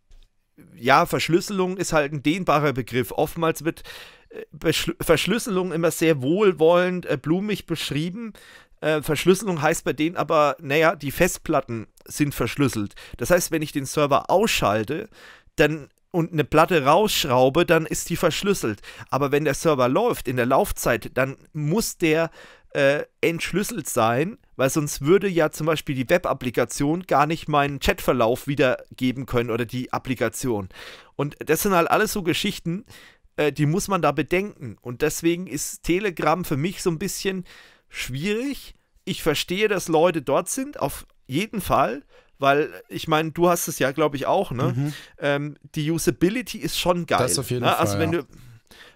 Speaker 1: ja, Verschlüsselung ist halt ein dehnbarer Begriff. Oftmals wird äh, Verschlüsselung immer sehr wohlwollend, äh, blumig beschrieben. Äh, Verschlüsselung heißt bei denen aber, naja, die Festplatten sind verschlüsselt. Das heißt, wenn ich den Server ausschalte, dann und eine Platte rausschraube, dann ist die verschlüsselt. Aber wenn der Server läuft in der Laufzeit, dann muss der äh, entschlüsselt sein, weil sonst würde ja zum Beispiel die Web-Applikation gar nicht meinen Chatverlauf wiedergeben können oder die Applikation. Und das sind halt alles so Geschichten, äh, die muss man da bedenken. Und deswegen ist Telegram für mich so ein bisschen schwierig. Ich verstehe, dass Leute dort sind, auf jeden Fall, weil ich meine, du hast es ja, glaube ich, auch, ne? Mhm. Ähm, die Usability ist schon geil. Das auf jeden ne? Also Fall. Also, wenn, ja. du,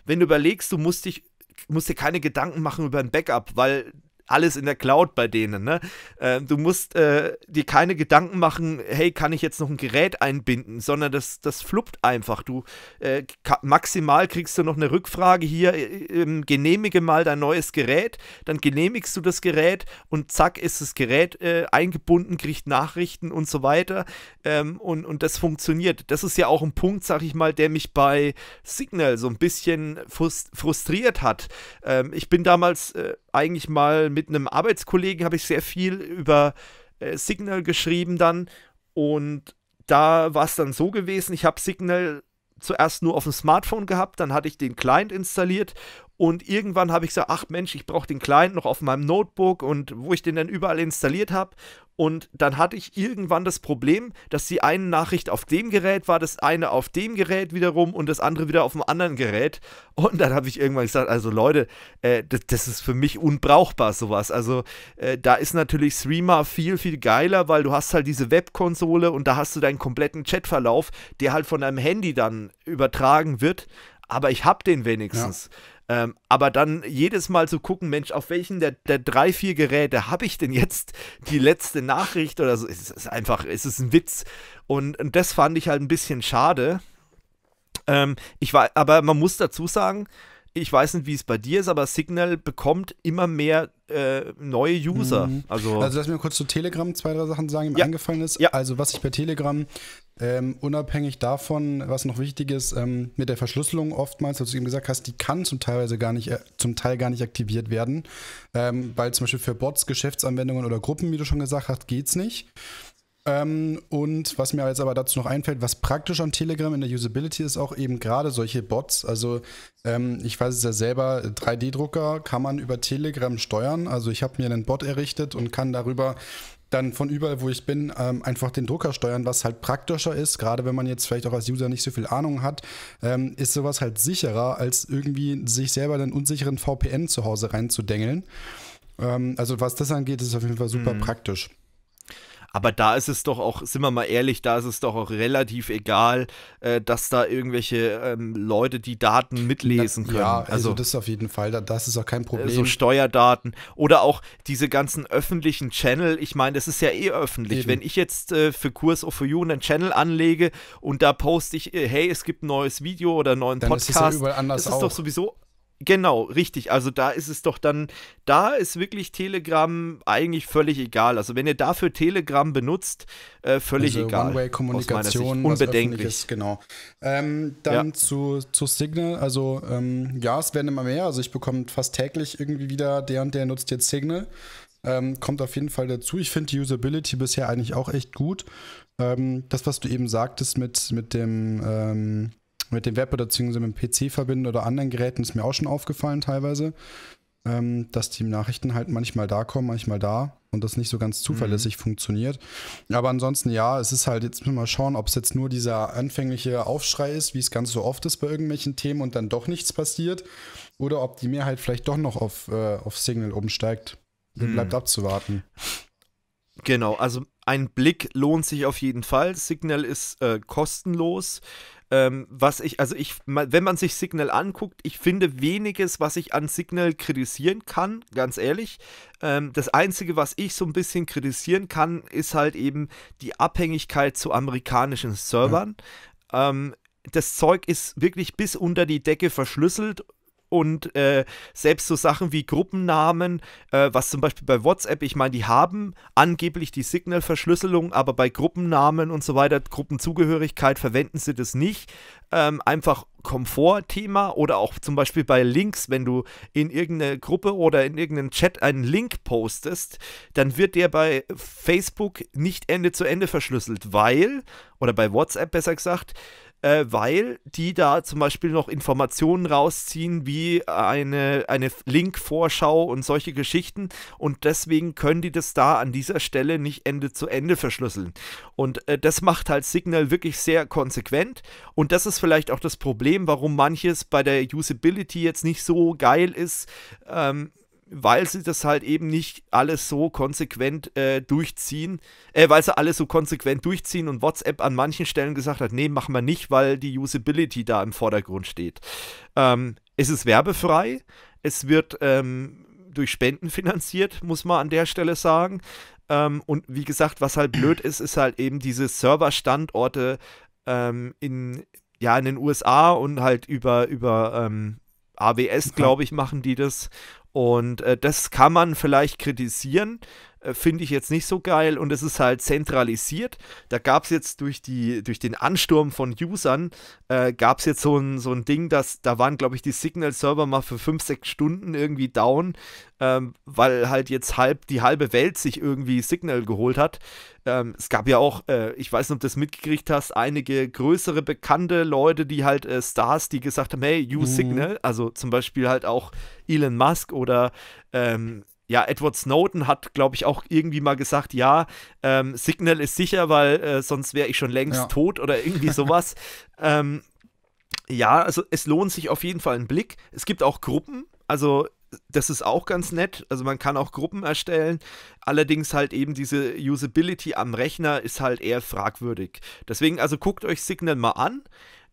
Speaker 1: wenn du überlegst, du musst dich musst dir keine Gedanken machen über ein Backup, weil alles in der Cloud bei denen. Ne? Äh, du musst äh, dir keine Gedanken machen, hey, kann ich jetzt noch ein Gerät einbinden, sondern das, das fluppt einfach. Du äh, maximal kriegst du noch eine Rückfrage hier, äh, ähm, genehmige mal dein neues Gerät, dann genehmigst du das Gerät und zack ist das Gerät äh, eingebunden, kriegt Nachrichten und so weiter. Ähm, und, und das funktioniert. Das ist ja auch ein Punkt, sag ich mal, der mich bei Signal so ein bisschen frustriert hat. Ähm, ich bin damals äh, eigentlich mal mit einem Arbeitskollegen habe ich sehr viel über äh, Signal geschrieben dann und da war es dann so gewesen, ich habe Signal zuerst nur auf dem Smartphone gehabt, dann hatte ich den Client installiert und irgendwann habe ich gesagt, ach Mensch, ich brauche den Client noch auf meinem Notebook und wo ich den dann überall installiert habe. Und dann hatte ich irgendwann das Problem, dass die eine Nachricht auf dem Gerät war, das eine auf dem Gerät wiederum und das andere wieder auf dem anderen Gerät. Und dann habe ich irgendwann gesagt, also Leute, äh, das, das, ist für mich unbrauchbar sowas. Also äh, da ist natürlich Streamer viel, viel geiler, weil du hast halt diese Webkonsole und da hast du deinen kompletten Chatverlauf, der halt von deinem Handy dann übertragen wird aber ich habe den wenigstens. Ja. Ähm, aber dann jedes Mal zu gucken, Mensch, auf welchen der, der drei, vier Geräte habe ich denn jetzt die letzte Nachricht oder so, es ist einfach, es ist ein Witz. Und, und das fand ich halt ein bisschen schade. Ähm, ich war, aber man muss dazu sagen, ich weiß nicht, wie es bei dir ist, aber Signal bekommt immer mehr äh, neue User. Mhm. Also, also lass
Speaker 2: mir kurz zu Telegram zwei, drei Sachen sagen, die mir eingefallen ist. Ja. Also was ich bei Telegram ähm, unabhängig davon, was noch wichtig ist, ähm, mit der Verschlüsselung oftmals, was du eben gesagt hast, die kann zum Teil gar nicht, äh, zum Teil gar nicht aktiviert werden, ähm, weil zum Beispiel für Bots, Geschäftsanwendungen oder Gruppen, wie du schon gesagt hast, geht es nicht. Ähm, und was mir jetzt aber dazu noch einfällt, was praktisch an Telegram in der Usability ist, auch eben gerade solche Bots. Also ähm, ich weiß es ja selber, 3D-Drucker kann man über Telegram steuern. Also ich habe mir einen Bot errichtet und kann darüber dann von überall, wo ich bin, ähm, einfach den Drucker steuern, was halt praktischer ist. Gerade wenn man jetzt vielleicht auch als User nicht so viel Ahnung hat, ähm, ist sowas halt sicherer, als irgendwie sich selber einen unsicheren VPN zu Hause reinzudengeln. Ähm, also was das angeht, ist auf jeden Fall super mhm. praktisch.
Speaker 1: Aber da ist es doch auch, sind wir mal ehrlich, da ist es doch auch relativ egal, äh, dass da irgendwelche ähm, Leute die Daten
Speaker 2: mitlesen können. Ja, also, also das ist auf jeden Fall, das ist auch kein Problem. So
Speaker 1: Steuerdaten oder auch diese ganzen öffentlichen Channel. Ich meine, das ist ja eh öffentlich. Eben. Wenn ich jetzt äh, für Kurs of for You einen Channel anlege und da poste ich, äh, hey, es gibt ein neues Video oder einen neuen Dann Podcast, ist das, ja überall anders das ist auch. doch sowieso Genau, richtig. Also da ist es doch dann, da ist wirklich Telegram eigentlich völlig egal. Also wenn ihr dafür Telegram benutzt, äh, völlig also egal. One-Way-Kommunikation, unbedenklich. genau.
Speaker 2: Ähm, dann ja. zu, zu Signal. Also ähm, ja, es werden immer mehr. Also ich bekomme fast täglich irgendwie wieder, der und der nutzt jetzt Signal. Ähm, kommt auf jeden Fall dazu. Ich finde die Usability bisher eigentlich auch echt gut. Ähm, das, was du eben sagtest mit, mit dem ähm, mit dem Web oder beziehungsweise mit dem PC verbinden oder anderen Geräten, ist mir auch schon aufgefallen teilweise, ähm, dass die Nachrichten halt manchmal da kommen, manchmal da und das nicht so ganz zuverlässig mhm. funktioniert. Aber ansonsten ja, es ist halt, jetzt mal schauen, ob es jetzt nur dieser anfängliche Aufschrei ist, wie es ganz so oft ist bei irgendwelchen Themen und dann doch nichts passiert, oder ob die Mehrheit vielleicht doch noch auf, äh, auf Signal umsteigt. Mhm. Bleibt abzuwarten.
Speaker 1: Genau, also ein Blick lohnt sich auf jeden Fall. Signal ist äh, kostenlos. Ähm, was ich, also ich, wenn man sich Signal anguckt, ich finde weniges, was ich an Signal kritisieren kann, ganz ehrlich. Ähm, das Einzige, was ich so ein bisschen kritisieren kann, ist halt eben die Abhängigkeit zu amerikanischen Servern. Ja. Ähm, das Zeug ist wirklich bis unter die Decke verschlüsselt und äh, selbst so Sachen wie Gruppennamen, äh, was zum Beispiel bei WhatsApp, ich meine, die haben angeblich die Signal-Verschlüsselung, aber bei Gruppennamen und so weiter, Gruppenzugehörigkeit verwenden sie das nicht. Ähm, einfach Komfortthema oder auch zum Beispiel bei Links, wenn du in irgendeine Gruppe oder in irgendeinen Chat einen Link postest, dann wird der bei Facebook nicht Ende zu Ende verschlüsselt, weil, oder bei WhatsApp besser gesagt, äh, weil die da zum Beispiel noch Informationen rausziehen, wie äh, eine, eine Link-Vorschau und solche Geschichten. Und deswegen können die das da an dieser Stelle nicht Ende zu Ende verschlüsseln. Und äh, das macht halt Signal wirklich sehr konsequent. Und das ist vielleicht auch das Problem, warum manches bei der Usability jetzt nicht so geil ist. Ähm, weil sie das halt eben nicht alles so konsequent äh, durchziehen, äh, weil sie alles so konsequent durchziehen und WhatsApp an manchen Stellen gesagt hat, nee, machen wir nicht, weil die Usability da im Vordergrund steht. Ähm, es ist werbefrei, es wird ähm, durch Spenden finanziert, muss man an der Stelle sagen. Ähm, und wie gesagt, was halt blöd ist, ist halt eben diese Serverstandorte ähm, in, ja, in den USA und halt über, über ähm, AWS, glaube ich, machen die das. Und äh, das kann man vielleicht kritisieren, äh, finde ich jetzt nicht so geil und es ist halt zentralisiert. Da gab es jetzt durch, die, durch den Ansturm von Usern, äh, gab es jetzt so ein, so ein Ding, dass da waren, glaube ich, die Signal-Server mal für 5, 6 Stunden irgendwie down, ähm, weil halt jetzt halb die halbe Welt sich irgendwie Signal geholt hat. Ähm, es gab ja auch, äh, ich weiß nicht, ob du das mitgekriegt hast, einige größere bekannte Leute, die halt äh, Stars, die gesagt haben, hey, use mhm. Signal, also zum Beispiel halt auch Elon Musk oder ähm, ja, Edward Snowden hat, glaube ich, auch irgendwie mal gesagt, ja, ähm, Signal ist sicher, weil äh, sonst wäre ich schon längst ja. tot oder irgendwie sowas. ähm, ja, also es lohnt sich auf jeden Fall ein Blick. Es gibt auch Gruppen, also das ist auch ganz nett. Also man kann auch Gruppen erstellen. Allerdings halt eben diese Usability am Rechner ist halt eher fragwürdig. Deswegen, also guckt euch Signal mal an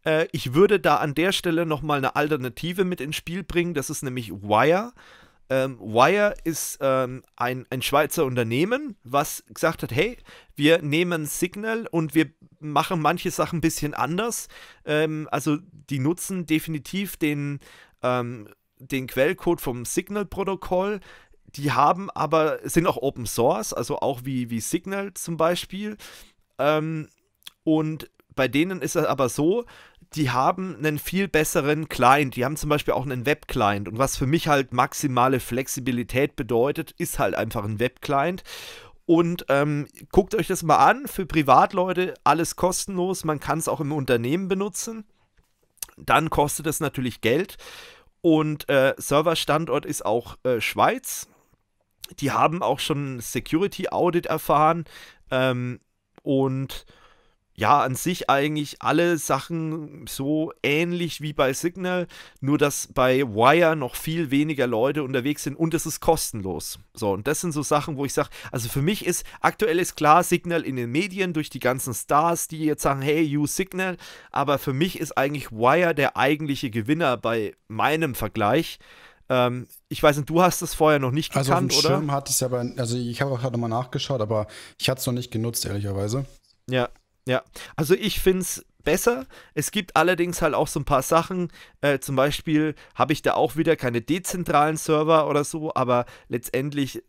Speaker 1: äh, ich würde da an der Stelle nochmal eine Alternative mit ins Spiel bringen. Das ist nämlich Wire. Ähm, Wire ist ähm, ein, ein Schweizer Unternehmen, was gesagt hat, hey, wir nehmen Signal und wir machen manche Sachen ein bisschen anders. Ähm, also die nutzen definitiv den, ähm, den Quellcode vom Signal-Protokoll. Die haben aber, sind auch Open Source, also auch wie, wie Signal zum Beispiel. Ähm, und bei denen ist es aber so, die haben einen viel besseren Client. Die haben zum Beispiel auch einen Web-Client. Und was für mich halt maximale Flexibilität bedeutet, ist halt einfach ein Web-Client. Und ähm, guckt euch das mal an. Für Privatleute alles kostenlos. Man kann es auch im Unternehmen benutzen. Dann kostet es natürlich Geld. Und äh, Serverstandort ist auch äh, Schweiz. Die haben auch schon Security Audit erfahren. Ähm, und ja, an sich eigentlich alle Sachen so ähnlich wie bei Signal, nur dass bei Wire noch viel weniger Leute unterwegs sind und es ist kostenlos. So, und das sind so Sachen, wo ich sage, also für mich ist aktuell ist klar Signal in den Medien durch die ganzen Stars, die jetzt sagen, hey, you Signal, aber für mich ist eigentlich Wire der eigentliche Gewinner bei meinem Vergleich. Ähm, ich weiß nicht, du hast es vorher noch nicht gekannt, also auf dem oder? Schirm
Speaker 2: hatte ich es aber, also ich habe auch gerade mal nachgeschaut, aber ich hatte es noch nicht genutzt, ehrlicherweise.
Speaker 1: Ja, ja, also ich finde es besser. Es gibt allerdings halt auch so ein paar Sachen. Äh, zum Beispiel habe ich da auch wieder keine dezentralen Server oder so, aber letztendlich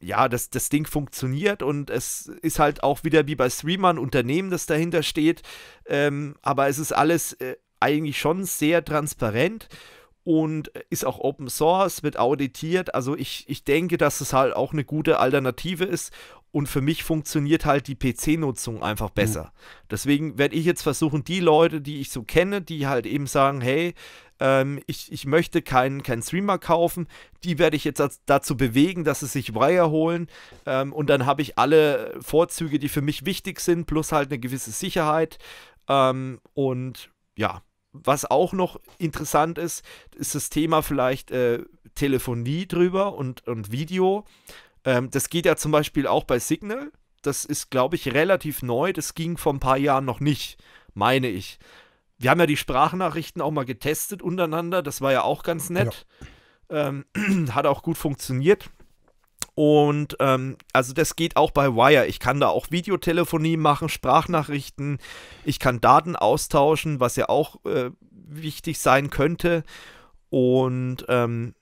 Speaker 1: ja, das, das Ding funktioniert und es ist halt auch wieder wie bei Streamern Unternehmen, das dahinter steht. Ähm, aber es ist alles äh, eigentlich schon sehr transparent und ist auch Open Source, wird auditiert. Also ich, ich denke, dass es halt auch eine gute Alternative ist und für mich funktioniert halt die PC-Nutzung einfach besser. Mhm. Deswegen werde ich jetzt versuchen, die Leute, die ich so kenne, die halt eben sagen, hey, ähm, ich, ich möchte keinen kein Streamer kaufen, die werde ich jetzt dazu bewegen, dass sie sich Wire holen. Ähm, und dann habe ich alle Vorzüge, die für mich wichtig sind, plus halt eine gewisse Sicherheit. Ähm, und ja, was auch noch interessant ist, ist das Thema vielleicht äh, Telefonie drüber und, und Video. Ähm, das geht ja zum Beispiel auch bei Signal. Das ist, glaube ich, relativ neu. Das ging vor ein paar Jahren noch nicht, meine ich. Wir haben ja die Sprachnachrichten auch mal getestet untereinander. Das war ja auch ganz nett. Ja. Ähm, hat auch gut funktioniert. Und ähm, also das geht auch bei Wire. Ich kann da auch Videotelefonie machen, Sprachnachrichten, ich kann Daten austauschen, was ja auch äh, wichtig sein könnte. Und ähm,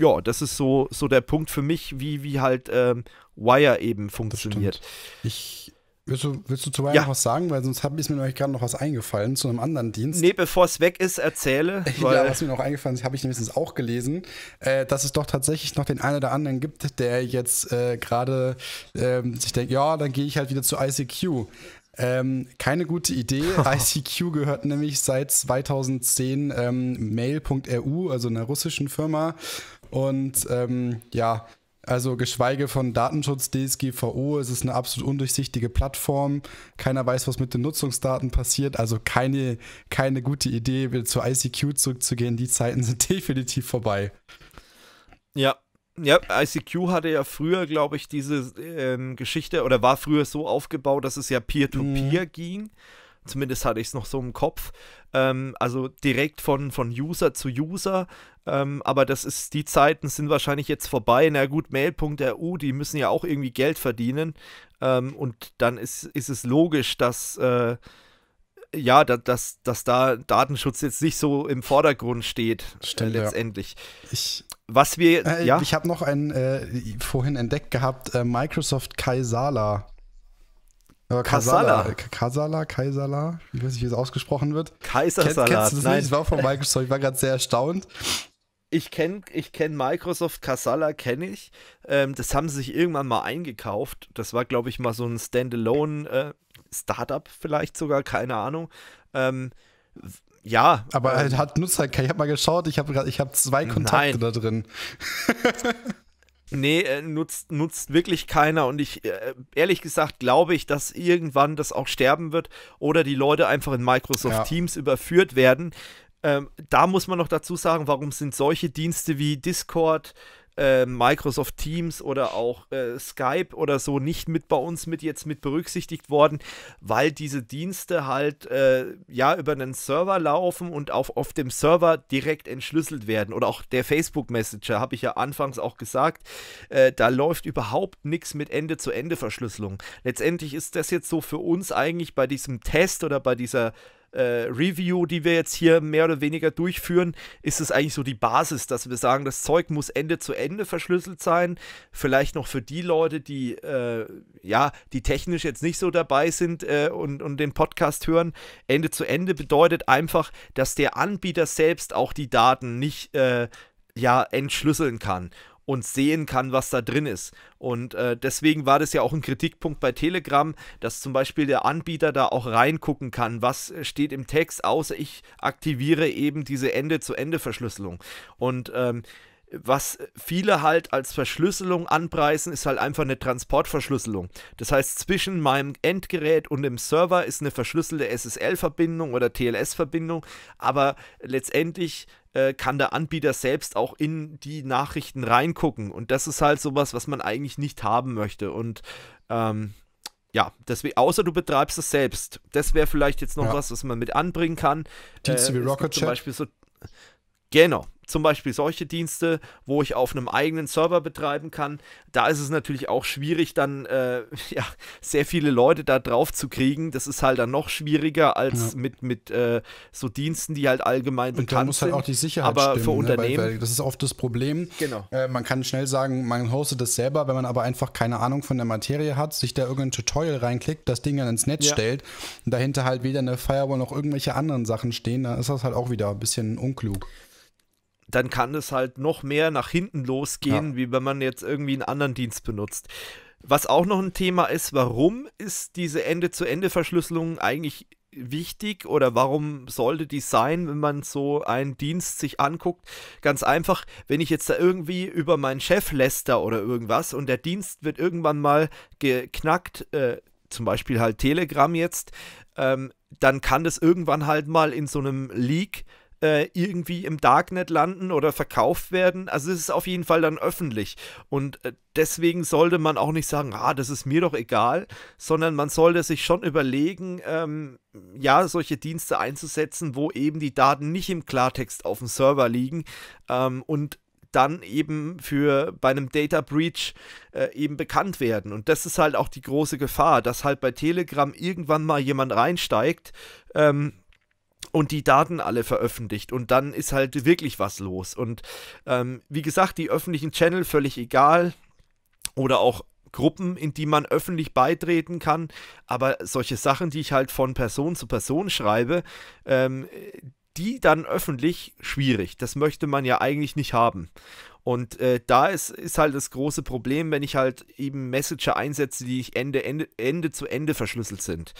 Speaker 1: ja, das ist so, so der Punkt für
Speaker 2: mich, wie, wie halt ähm, Wire eben funktioniert. Ich, willst, du, willst du zu Wire ja. noch was sagen? Weil sonst hab, ist mir euch gerade noch was eingefallen zu einem anderen Dienst.
Speaker 1: Nee, bevor es weg ist, erzähle.
Speaker 2: ja, was mir noch eingefallen ist, habe ich nämlich auch gelesen, äh, dass es doch tatsächlich noch den einen oder anderen gibt, der jetzt äh, gerade äh, sich denkt, ja, dann gehe ich halt wieder zu ICQ. Ähm, keine gute Idee. ICQ gehört nämlich seit 2010 ähm, Mail.ru, also einer russischen Firma, und ähm, ja, also geschweige von Datenschutz, DSGVO, es ist eine absolut undurchsichtige Plattform. Keiner weiß, was mit den Nutzungsdaten passiert. Also keine, keine gute Idee, wieder zu ICQ zurückzugehen. Die Zeiten sind definitiv vorbei.
Speaker 1: Ja, ja, ICQ hatte ja früher, glaube ich, diese ähm, Geschichte oder war früher so aufgebaut, dass es ja Peer-to-Peer -peer mhm. ging. Zumindest hatte ich es noch so im Kopf. Ähm, also direkt von, von User zu User. Ähm, aber das ist, die Zeiten sind wahrscheinlich jetzt vorbei. Na gut, Mail.ru, die müssen ja auch irgendwie Geld verdienen. Ähm, und dann ist, ist es logisch, dass. Äh, ja, da, dass, dass da Datenschutz jetzt nicht so im Vordergrund steht, äh, Stimmt, äh, letztendlich. Ja. Ich, Was wir, äh, ja? Ich habe
Speaker 2: noch einen äh, vorhin entdeckt gehabt, äh, Microsoft Kaisala aber Kasala. Kasala, Kaisala, ich weiß nicht, wie es ausgesprochen wird. Kaisersalat. Kennt, kennst das Ich war von
Speaker 1: Microsoft, ich war gerade sehr erstaunt. Ich kenne ich kenn Microsoft, Kasala kenne ich. Ähm, das haben sie sich irgendwann mal eingekauft. Das war, glaube ich, mal so ein Standalone-Startup äh, vielleicht sogar, keine Ahnung. Ähm, ja. Aber ähm, halt hat
Speaker 2: Nutzer, ich habe mal geschaut, ich habe ich hab zwei Kontakte
Speaker 1: nein. da drin. Nee, äh, nutzt, nutzt wirklich keiner. Und ich, äh, ehrlich gesagt, glaube ich, dass irgendwann das auch sterben wird oder die Leute einfach in Microsoft ja. Teams überführt werden. Ähm, da muss man noch dazu sagen, warum sind solche Dienste wie Discord, äh, Microsoft Teams oder auch äh, Skype oder so nicht mit bei uns mit jetzt mit berücksichtigt worden, weil diese Dienste halt äh, ja über einen Server laufen und auf, auf dem Server direkt entschlüsselt werden. Oder auch der Facebook Messenger, habe ich ja anfangs auch gesagt, äh, da läuft überhaupt nichts mit Ende-zu-Ende-Verschlüsselung. Letztendlich ist das jetzt so für uns eigentlich bei diesem Test oder bei dieser äh, äh, Review, die wir jetzt hier mehr oder weniger durchführen, ist es eigentlich so die Basis, dass wir sagen, das Zeug muss Ende zu Ende verschlüsselt sein. Vielleicht noch für die Leute, die äh, ja, die technisch jetzt nicht so dabei sind äh, und, und den Podcast hören. Ende zu Ende bedeutet einfach, dass der Anbieter selbst auch die Daten nicht äh, ja entschlüsseln kann und sehen kann, was da drin ist. Und äh, deswegen war das ja auch ein Kritikpunkt bei Telegram, dass zum Beispiel der Anbieter da auch reingucken kann, was steht im Text, außer ich aktiviere eben diese Ende-zu-Ende-Verschlüsselung. Und ähm, was viele halt als Verschlüsselung anpreisen, ist halt einfach eine Transportverschlüsselung. Das heißt, zwischen meinem Endgerät und dem Server ist eine verschlüsselte SSL-Verbindung oder TLS-Verbindung, aber letztendlich äh, kann der Anbieter selbst auch in die Nachrichten reingucken. Und das ist halt sowas, was man eigentlich nicht haben möchte. Und ähm, ja, deswegen, außer du betreibst es selbst. Das wäre vielleicht jetzt noch ja. was, was man mit anbringen kann. Dienste äh, Zum Beispiel so, genau, zum Beispiel solche Dienste, wo ich auf einem eigenen Server betreiben kann. Da ist es natürlich auch schwierig, dann äh, ja, sehr viele Leute da drauf zu kriegen. Das ist halt dann noch schwieriger als ja. mit, mit äh, so Diensten, die halt allgemein Und bekannt sind. Da muss halt auch die Sicherheit aber stimmen, für Unternehmen. Ne? Weil, weil das
Speaker 2: ist oft das Problem. Genau. Äh, man kann schnell sagen, man hostet das selber, wenn man aber einfach keine Ahnung von der Materie hat, sich da irgendein Tutorial reinklickt, das Ding dann ins Netz ja. stellt und dahinter halt weder eine Firewall noch irgendwelche anderen Sachen stehen, dann ist das halt auch wieder ein bisschen unklug
Speaker 1: dann kann es halt noch mehr nach hinten losgehen, ja. wie wenn man jetzt irgendwie einen anderen Dienst benutzt. Was auch noch ein Thema ist, warum ist diese Ende-zu-Ende-Verschlüsselung eigentlich wichtig oder warum sollte die sein, wenn man so einen Dienst sich anguckt? Ganz einfach, wenn ich jetzt da irgendwie über meinen Chef läster oder irgendwas und der Dienst wird irgendwann mal geknackt, äh, zum Beispiel halt Telegram jetzt, ähm, dann kann das irgendwann halt mal in so einem Leak äh, irgendwie im Darknet landen oder verkauft werden. Also es ist auf jeden Fall dann öffentlich. Und äh, deswegen sollte man auch nicht sagen, ah, das ist mir doch egal, sondern man sollte sich schon überlegen, ähm, ja, solche Dienste einzusetzen, wo eben die Daten nicht im Klartext auf dem Server liegen ähm, und dann eben für bei einem Data Breach äh, eben bekannt werden. Und das ist halt auch die große Gefahr, dass halt bei Telegram irgendwann mal jemand reinsteigt, ähm, und die Daten alle veröffentlicht und dann ist halt wirklich was los. Und ähm, wie gesagt, die öffentlichen Channel völlig egal oder auch Gruppen, in die man öffentlich beitreten kann, aber solche Sachen, die ich halt von Person zu Person schreibe, ähm, die dann öffentlich schwierig. Das möchte man ja eigentlich nicht haben. Und äh, da ist, ist halt das große Problem, wenn ich halt eben Messenger einsetze, die ich Ende, Ende, Ende zu Ende verschlüsselt sind.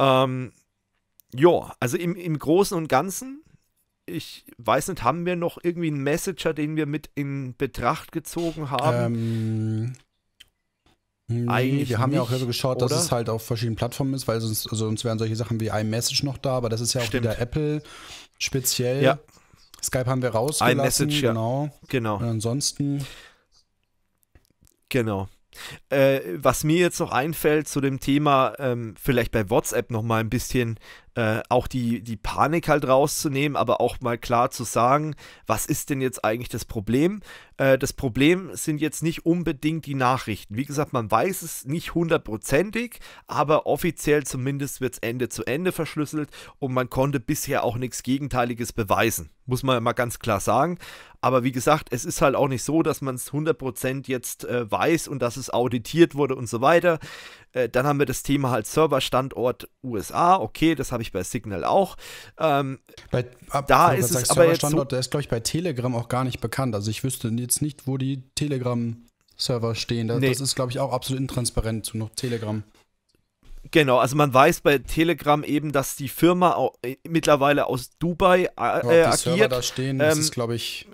Speaker 1: Ähm, ja, also im, im Großen und Ganzen, ich weiß nicht, haben wir noch irgendwie einen Messenger, den wir mit in Betracht gezogen haben?
Speaker 2: Ähm, nee, Eigentlich wir haben nicht, ja auch geschaut, oder? dass es halt auf verschiedenen Plattformen ist, weil sonst, also sonst wären solche Sachen wie iMessage noch da, aber das ist ja auch Stimmt. wieder Apple speziell. Ja. Skype haben wir rausgelassen. iMessage, genau. Genau. Und ansonsten.
Speaker 1: Genau. Äh, was mir jetzt noch einfällt zu dem Thema, ähm, vielleicht bei WhatsApp noch mal ein bisschen äh, auch die, die Panik halt rauszunehmen, aber auch mal klar zu sagen, was ist denn jetzt eigentlich das Problem? Äh, das Problem sind jetzt nicht unbedingt die Nachrichten. Wie gesagt, man weiß es nicht hundertprozentig, aber offiziell zumindest wird es Ende zu Ende verschlüsselt und man konnte bisher auch nichts Gegenteiliges beweisen. Muss man mal ganz klar sagen. Aber wie gesagt, es ist halt auch nicht so, dass man es 100% jetzt äh, weiß und dass es auditiert wurde und so weiter. Äh, dann haben wir das Thema halt Serverstandort USA. Okay, das habe habe ich bei Signal auch. Ähm, bei, ab, da ist es aber jetzt Standort,
Speaker 2: so, der ist glaube ich bei Telegram auch gar nicht bekannt. Also ich wüsste jetzt nicht, wo die Telegram-Server stehen. Das, nee. das ist glaube ich auch absolut intransparent zu noch Telegram.
Speaker 1: Genau, also man weiß bei Telegram eben, dass die Firma äh, mittlerweile aus Dubai äh, ja, ob die äh, agiert. Server da stehen, ähm, das ist ähm, glaube ich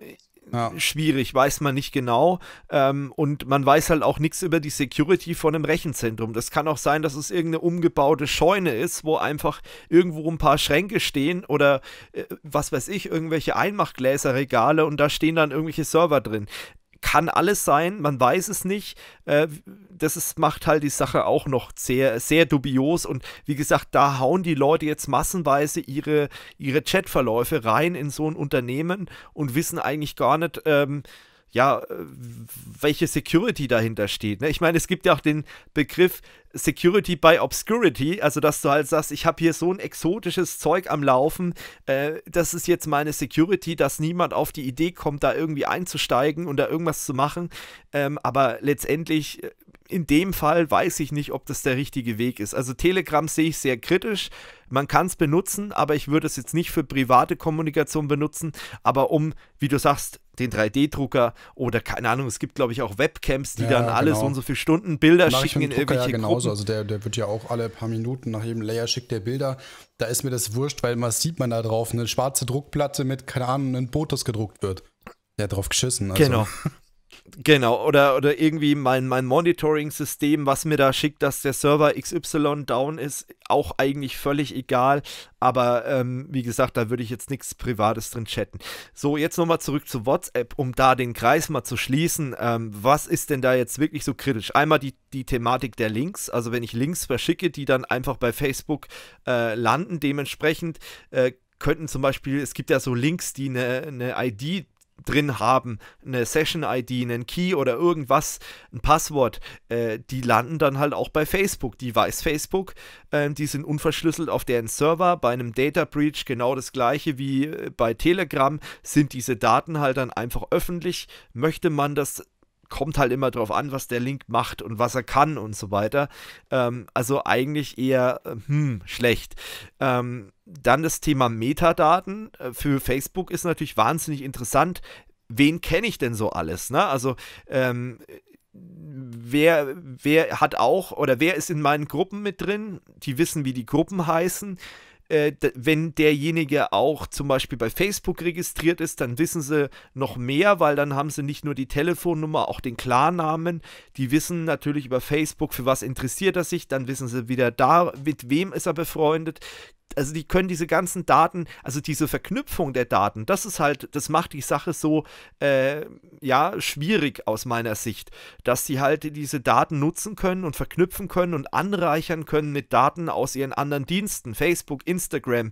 Speaker 1: ja. schwierig, weiß man nicht genau. Ähm, und man weiß halt auch nichts über die Security von einem Rechenzentrum. Das kann auch sein, dass es irgendeine umgebaute Scheune ist, wo einfach irgendwo ein paar Schränke stehen oder äh, was weiß ich, irgendwelche Einmachgläserregale und da stehen dann irgendwelche Server drin kann alles sein, man weiß es nicht. Äh, das ist, macht halt die Sache auch noch sehr, sehr dubios. Und wie gesagt, da hauen die Leute jetzt massenweise ihre, ihre Chatverläufe rein in so ein Unternehmen und wissen eigentlich gar nicht, ähm, ja, äh, welche Security dahinter steht. Ne? Ich meine, es gibt ja auch den Begriff Security by Obscurity, also dass du halt sagst, ich habe hier so ein exotisches Zeug am Laufen, äh, das ist jetzt meine Security, dass niemand auf die Idee kommt, da irgendwie einzusteigen und da irgendwas zu machen. Ähm, aber letztendlich äh, in dem Fall weiß ich nicht, ob das der richtige Weg ist. Also Telegram sehe ich sehr kritisch. Man kann es benutzen, aber ich würde es jetzt nicht für private Kommunikation benutzen. Aber um, wie du sagst, den 3D-Drucker oder keine Ahnung, es gibt glaube ich auch Webcams, die ja, dann alle genau. so und so viele Stunden Bilder Mach schicken in Drucker irgendwelche ja genauso. Gruppen. Also
Speaker 2: der, der wird ja auch alle paar Minuten nach jedem Layer schickt der Bilder. Da ist mir das wurscht, weil man sieht man da drauf? Eine schwarze Druckplatte mit, keine Ahnung, ein Botus gedruckt wird. Der hat drauf geschissen. Also. Genau.
Speaker 1: Genau, oder, oder irgendwie mein, mein Monitoring-System, was mir da schickt, dass der Server XY down ist, auch eigentlich völlig egal. Aber ähm, wie gesagt, da würde ich jetzt nichts Privates drin chatten. So, jetzt nochmal zurück zu WhatsApp, um da den Kreis mal zu schließen. Ähm, was ist denn da jetzt wirklich so kritisch? Einmal die, die Thematik der Links. Also wenn ich Links verschicke, die dann einfach bei Facebook äh, landen, dementsprechend... Äh, könnten zum Beispiel, es gibt ja so Links, die eine, eine ID drin haben, eine Session-ID, einen Key oder irgendwas, ein Passwort, äh, die landen dann halt auch bei Facebook. Die weiß Facebook, äh, die sind unverschlüsselt auf deren Server. Bei einem Data Breach genau das gleiche wie äh, bei Telegram sind diese Daten halt dann einfach öffentlich. Möchte man das kommt halt immer drauf an, was der Link macht und was er kann und so weiter. Ähm, also eigentlich eher äh, hm, schlecht. Ähm, dann das Thema Metadaten äh, für Facebook ist natürlich wahnsinnig interessant. Wen kenne ich denn so alles? Ne? Also ähm, wer, wer hat auch oder wer ist in meinen Gruppen mit drin? Die wissen, wie die Gruppen heißen äh, wenn derjenige auch zum Beispiel bei Facebook registriert ist, dann wissen sie noch mehr, weil dann haben sie nicht nur die Telefonnummer, auch den Klarnamen. Die wissen natürlich über Facebook, für was interessiert er sich, dann wissen sie wieder da, mit wem ist er befreundet also die können diese ganzen Daten, also diese Verknüpfung der Daten, das ist halt, das macht die Sache so, äh, ja, schwierig aus meiner Sicht, dass sie halt diese Daten nutzen können und verknüpfen können und anreichern können mit Daten aus ihren anderen Diensten, Facebook, Instagram,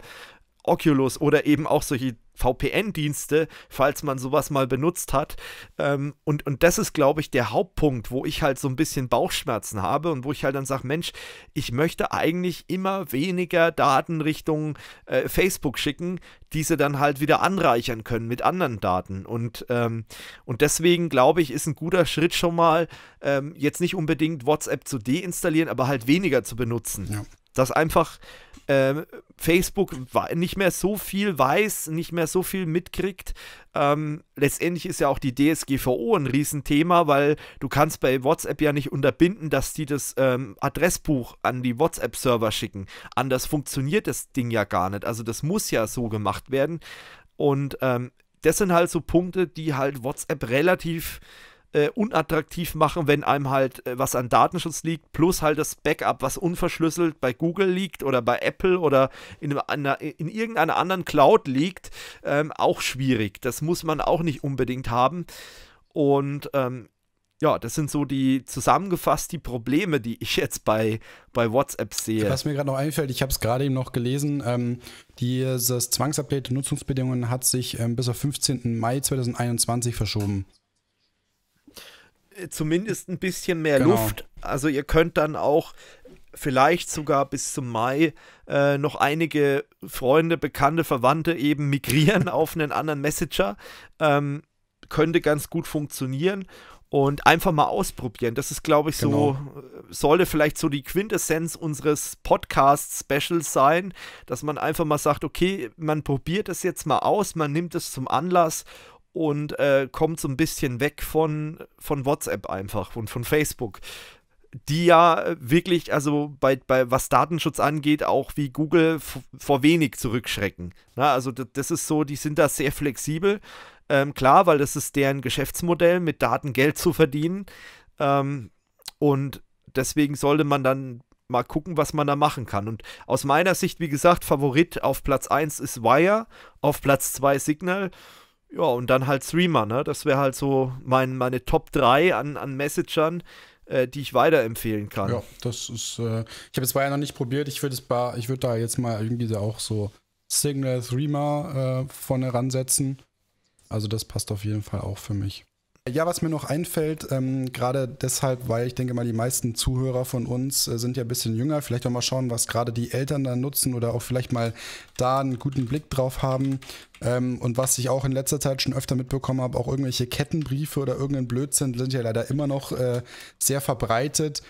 Speaker 1: Oculus oder eben auch solche VPN-Dienste, falls man sowas mal benutzt hat. Ähm, und, und das ist, glaube ich, der Hauptpunkt, wo ich halt so ein bisschen Bauchschmerzen habe und wo ich halt dann sage, Mensch, ich möchte eigentlich immer weniger Daten Richtung äh, Facebook schicken, diese dann halt wieder anreichern können mit anderen Daten. Und, ähm, und deswegen, glaube ich, ist ein guter Schritt schon mal, ähm, jetzt nicht unbedingt WhatsApp zu deinstallieren, aber halt weniger zu benutzen. Ja. Das einfach ähm, Facebook nicht mehr so viel weiß, nicht mehr so viel mitkriegt. Ähm, letztendlich ist ja auch die DSGVO ein Riesenthema, weil du kannst bei WhatsApp ja nicht unterbinden, dass die das ähm, Adressbuch an die WhatsApp-Server schicken. Anders funktioniert das Ding ja gar nicht. Also das muss ja so gemacht werden. Und ähm, das sind halt so Punkte, die halt WhatsApp relativ äh, unattraktiv machen, wenn einem halt äh, was an Datenschutz liegt, plus halt das Backup, was unverschlüsselt bei Google liegt oder bei Apple oder in, einer, in irgendeiner anderen Cloud liegt, ähm, auch schwierig. Das muss man auch nicht unbedingt haben. Und ähm, ja, das sind so die zusammengefasst die Probleme, die ich jetzt bei, bei WhatsApp sehe. Was mir
Speaker 2: gerade noch einfällt, ich habe es gerade eben noch gelesen, ähm, dieses Zwangsupdate Nutzungsbedingungen hat sich ähm, bis auf 15. Mai 2021 verschoben
Speaker 1: zumindest ein bisschen mehr genau. Luft. Also ihr könnt dann auch vielleicht sogar bis zum Mai äh, noch einige Freunde, Bekannte, Verwandte eben migrieren auf einen anderen Messenger. Ähm, könnte ganz gut funktionieren und einfach mal ausprobieren. Das ist, glaube ich, so, genau. sollte vielleicht so die Quintessenz unseres Podcast-Specials sein, dass man einfach mal sagt, okay, man probiert es jetzt mal aus, man nimmt es zum Anlass und äh, kommt so ein bisschen weg von, von WhatsApp einfach und von Facebook. Die ja äh, wirklich, also bei, bei was Datenschutz angeht, auch wie Google vor wenig zurückschrecken. Na, also das ist so, die sind da sehr flexibel. Ähm, klar, weil das ist deren Geschäftsmodell, mit Daten Geld zu verdienen. Ähm, und deswegen sollte man dann mal gucken, was man da machen kann. Und aus meiner Sicht, wie gesagt, Favorit auf Platz 1 ist Wire, auf Platz 2 Signal ja, und dann halt Streamer, ne? Das wäre halt so mein, meine Top 3 an, an Messagern, äh, die ich weiterempfehlen kann. Ja,
Speaker 2: das ist, äh, ich habe es zwar ja noch nicht probiert, ich würde würd da jetzt mal irgendwie da auch so Signal Streamer äh, vorne ransetzen. Also das passt auf jeden Fall auch für mich. Ja, was mir noch einfällt, ähm, gerade deshalb, weil ich denke mal, die meisten Zuhörer von uns äh, sind ja ein bisschen jünger, vielleicht auch mal schauen, was gerade die Eltern dann nutzen oder auch vielleicht mal da einen guten Blick drauf haben. Ähm, und was ich auch in letzter Zeit schon öfter mitbekommen habe, auch irgendwelche Kettenbriefe oder irgendein Blödsinn sind ja leider immer noch äh, sehr verbreitet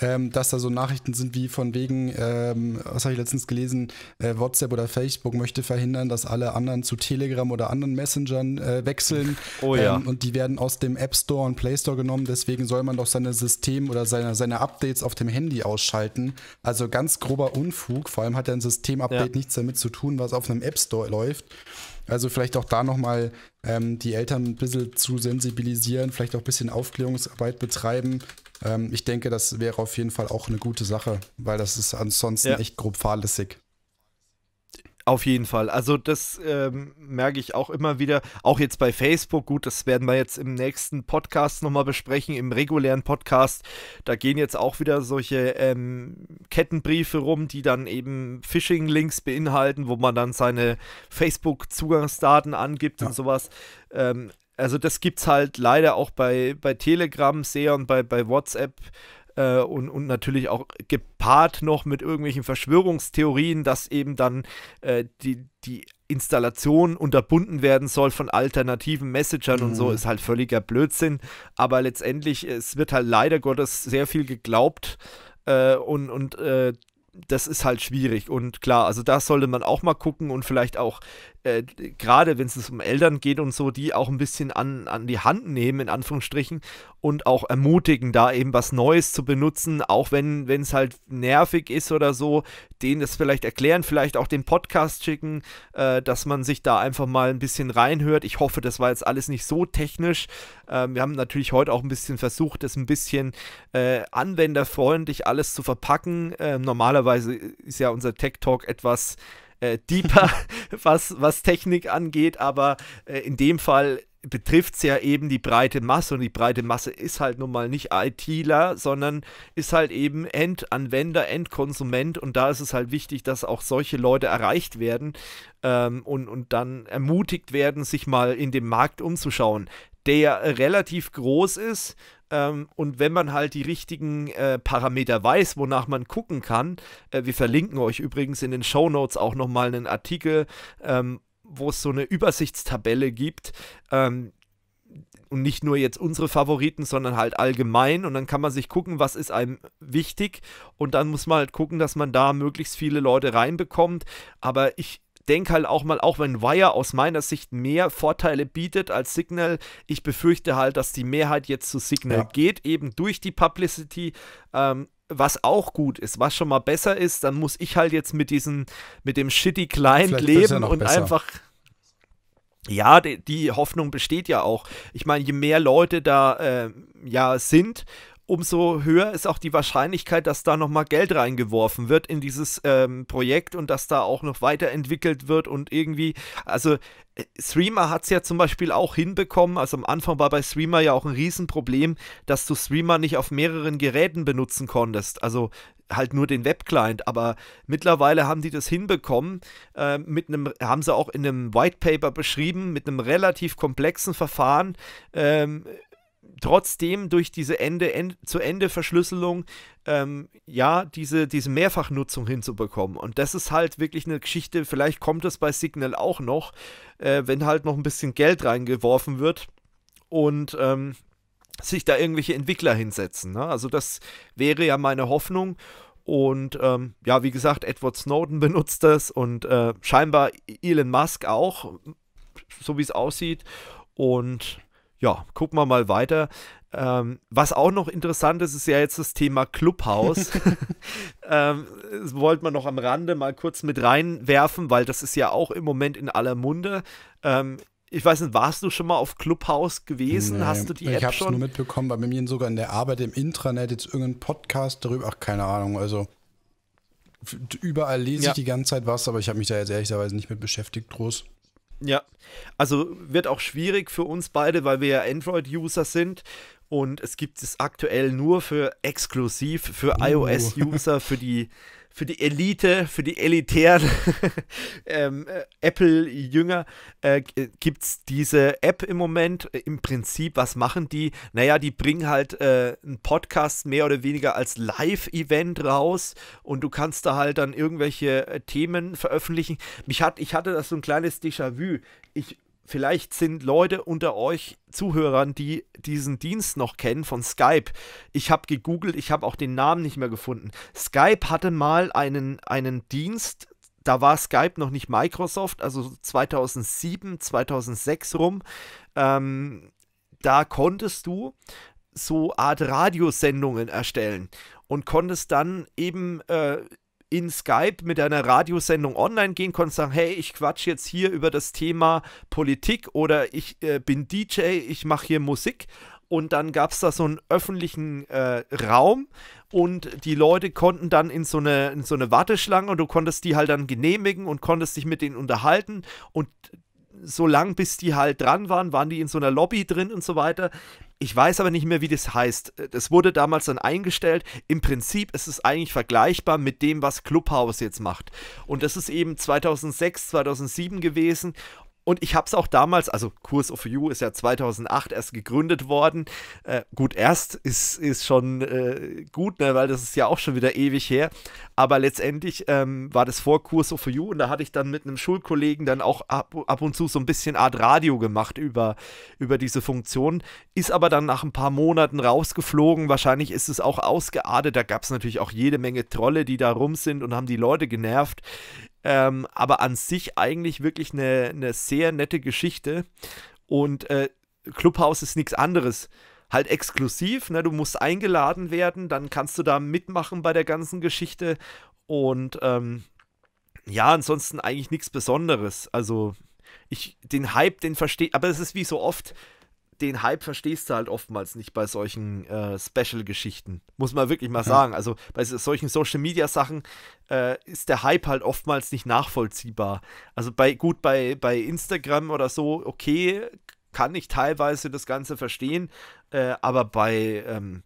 Speaker 2: ähm, dass da so Nachrichten sind wie von wegen, ähm, was habe ich letztens gelesen, äh, WhatsApp oder Facebook möchte verhindern, dass alle anderen zu Telegram oder anderen Messengern äh, wechseln. Oh ja. Ähm, und die werden aus dem App Store und Play Store genommen. Deswegen soll man doch seine System oder seine, seine Updates auf dem Handy ausschalten. Also ganz grober Unfug. Vor allem hat ja ein Systemupdate ja. nichts damit zu tun, was auf einem App Store läuft. Also vielleicht auch da nochmal ähm, die Eltern ein bisschen zu sensibilisieren, vielleicht auch ein bisschen Aufklärungsarbeit betreiben. Ähm, ich denke, das wäre auf jeden Fall auch eine gute Sache, weil das ist ansonsten ja. echt grob fahrlässig.
Speaker 1: Auf jeden Fall. Also das ähm, merke ich auch immer wieder, auch jetzt bei Facebook. Gut, das werden wir jetzt im nächsten Podcast nochmal besprechen, im regulären Podcast. Da gehen jetzt auch wieder solche ähm, Kettenbriefe rum, die dann eben Phishing-Links beinhalten, wo man dann seine Facebook-Zugangsdaten angibt ja. und sowas. Ähm, also das gibt es halt leider auch bei, bei Telegram sehr und bei, bei WhatsApp äh, und, und natürlich auch gepaart noch mit irgendwelchen Verschwörungstheorien, dass eben dann äh, die, die Installation unterbunden werden soll von alternativen Messagern mhm. und so, mhm. ist halt völliger Blödsinn. Aber letztendlich, es wird halt leider Gottes sehr viel geglaubt äh, und, und äh, das ist halt schwierig und klar, also da sollte man auch mal gucken und vielleicht auch äh, gerade wenn es um Eltern geht und so, die auch ein bisschen an, an die Hand nehmen, in Anführungsstrichen, und auch ermutigen, da eben was Neues zu benutzen, auch wenn es halt nervig ist oder so, denen das vielleicht erklären, vielleicht auch den Podcast schicken, äh, dass man sich da einfach mal ein bisschen reinhört. Ich hoffe, das war jetzt alles nicht so technisch. Ähm, wir haben natürlich heute auch ein bisschen versucht, das ein bisschen äh, anwenderfreundlich alles zu verpacken. Äh, normalerweise ist ja unser Tech Talk etwas äh, deeper, was, was Technik angeht, aber äh, in dem Fall betrifft es ja eben die breite Masse und die breite Masse ist halt nun mal nicht ITler, sondern ist halt eben Endanwender, Endkonsument und da ist es halt wichtig, dass auch solche Leute erreicht werden ähm, und, und dann ermutigt werden, sich mal in dem Markt umzuschauen, der relativ groß ist ähm, und wenn man halt die richtigen äh, Parameter weiß, wonach man gucken kann, äh, wir verlinken euch übrigens in den Show Notes auch nochmal einen Artikel, ähm, wo es so eine Übersichtstabelle gibt. Ähm, und nicht nur jetzt unsere Favoriten, sondern halt allgemein. Und dann kann man sich gucken, was ist einem wichtig. Und dann muss man halt gucken, dass man da möglichst viele Leute reinbekommt. Aber ich denke halt auch mal, auch wenn Wire aus meiner Sicht mehr Vorteile bietet als Signal, ich befürchte halt, dass die Mehrheit jetzt zu Signal ja. geht, eben durch die Publicity. Ähm, was auch gut ist, was schon mal besser ist, dann muss ich halt jetzt mit diesem, mit dem shitty Client Vielleicht leben und besser. einfach. Ja, die, die, Hoffnung besteht ja auch. Ich meine, je mehr Leute da äh, ja sind umso höher ist auch die Wahrscheinlichkeit, dass da nochmal Geld reingeworfen wird in dieses ähm, Projekt und dass da auch noch weiterentwickelt wird und irgendwie, also äh, Streamer hat es ja zum Beispiel auch hinbekommen, also am Anfang war bei Streamer ja auch ein Riesenproblem, dass du Streamer nicht auf mehreren Geräten benutzen konntest, also halt nur den Webclient, aber mittlerweile haben die das hinbekommen, äh, mit einem, haben sie auch in einem White Paper beschrieben, mit einem relativ komplexen Verfahren, ähm, trotzdem durch diese Ende, zu Ende Verschlüsselung ähm, ja diese, diese Mehrfachnutzung hinzubekommen. Und das ist halt wirklich eine Geschichte, vielleicht kommt das bei Signal auch noch, äh, wenn halt noch ein bisschen Geld reingeworfen wird und ähm, sich da irgendwelche Entwickler hinsetzen. Ne? Also das wäre ja meine Hoffnung. Und ähm, ja, wie gesagt, Edward Snowden benutzt das und äh, scheinbar Elon Musk auch, so wie es aussieht. Und ja, gucken wir mal weiter. Ähm, was auch noch interessant ist, ist ja jetzt das Thema Clubhouse. ähm, das wollte man noch am Rande mal kurz mit reinwerfen, weil das ist ja auch im Moment in aller Munde. Ähm, ich weiß nicht, warst du schon mal auf Clubhouse gewesen? Nee, Hast du die Ich habe es nur
Speaker 2: mitbekommen, weil bei mir sogar in der Arbeit im Intranet jetzt irgendein Podcast darüber, ach keine Ahnung, also überall lese ja. ich die ganze Zeit was, aber ich habe mich da jetzt ehrlicherweise nicht mit beschäftigt, groß.
Speaker 1: Ja, also wird auch schwierig für uns beide, weil wir ja Android-User sind. Und es gibt es aktuell nur für exklusiv für uh. iOS-User, für die für die Elite, für die elitären ähm, äh, Apple-Jünger äh, gibt es diese App im Moment. Im Prinzip, was machen die? Naja, die bringen halt äh, einen Podcast mehr oder weniger als Live-Event raus und du kannst da halt dann irgendwelche äh, Themen veröffentlichen. Mich hat, ich hatte das so ein kleines Déjà-vu. Ich Vielleicht sind Leute unter euch Zuhörern, die diesen Dienst noch kennen von Skype. Ich habe gegoogelt, ich habe auch den Namen nicht mehr gefunden. Skype hatte mal einen, einen Dienst, da war Skype noch nicht Microsoft, also 2007, 2006 rum. Ähm, da konntest du so Art Radiosendungen erstellen und konntest dann eben äh, in Skype mit einer Radiosendung online gehen konntest, sagen, hey, ich quatsch jetzt hier über das Thema Politik oder ich äh, bin DJ, ich mache hier Musik. Und dann gab es da so einen öffentlichen äh, Raum und die Leute konnten dann in so, eine, in so eine Warteschlange und du konntest die halt dann genehmigen und konntest dich mit denen unterhalten und solange bis die halt dran waren, waren die in so einer Lobby drin und so weiter. Ich weiß aber nicht mehr, wie das heißt. Das wurde damals dann eingestellt. Im Prinzip ist es eigentlich vergleichbar mit dem, was Clubhouse jetzt macht. Und das ist eben 2006, 2007 gewesen. Und ich habe es auch damals, also Kurs of You ist ja 2008 erst gegründet worden. Äh, gut, erst ist, ist schon äh, gut, ne, weil das ist ja auch schon wieder ewig her. Aber letztendlich ähm, war das vor Kurs of You und da hatte ich dann mit einem Schulkollegen dann auch ab, ab und zu so ein bisschen Art Radio gemacht über, über diese Funktion. Ist aber dann nach ein paar Monaten rausgeflogen. Wahrscheinlich ist es auch ausgeartet. Da gab es natürlich auch jede Menge Trolle, die da rum sind und haben die Leute genervt. Ähm, aber an sich eigentlich wirklich eine, eine sehr nette Geschichte. Und äh, Clubhouse ist nichts anderes. Halt exklusiv, ne? du musst eingeladen werden, dann kannst du da mitmachen bei der ganzen Geschichte. Und ähm, ja, ansonsten eigentlich nichts Besonderes. Also ich, den Hype, den verstehe, aber es ist wie so oft, den Hype verstehst du halt oftmals nicht bei solchen äh, Special-Geschichten. Muss man wirklich mal ja. sagen. Also bei solchen Social-Media-Sachen äh, ist der Hype halt oftmals nicht nachvollziehbar. Also bei gut, bei, bei Instagram oder so, okay, kann ich teilweise das Ganze verstehen, äh, aber bei ähm,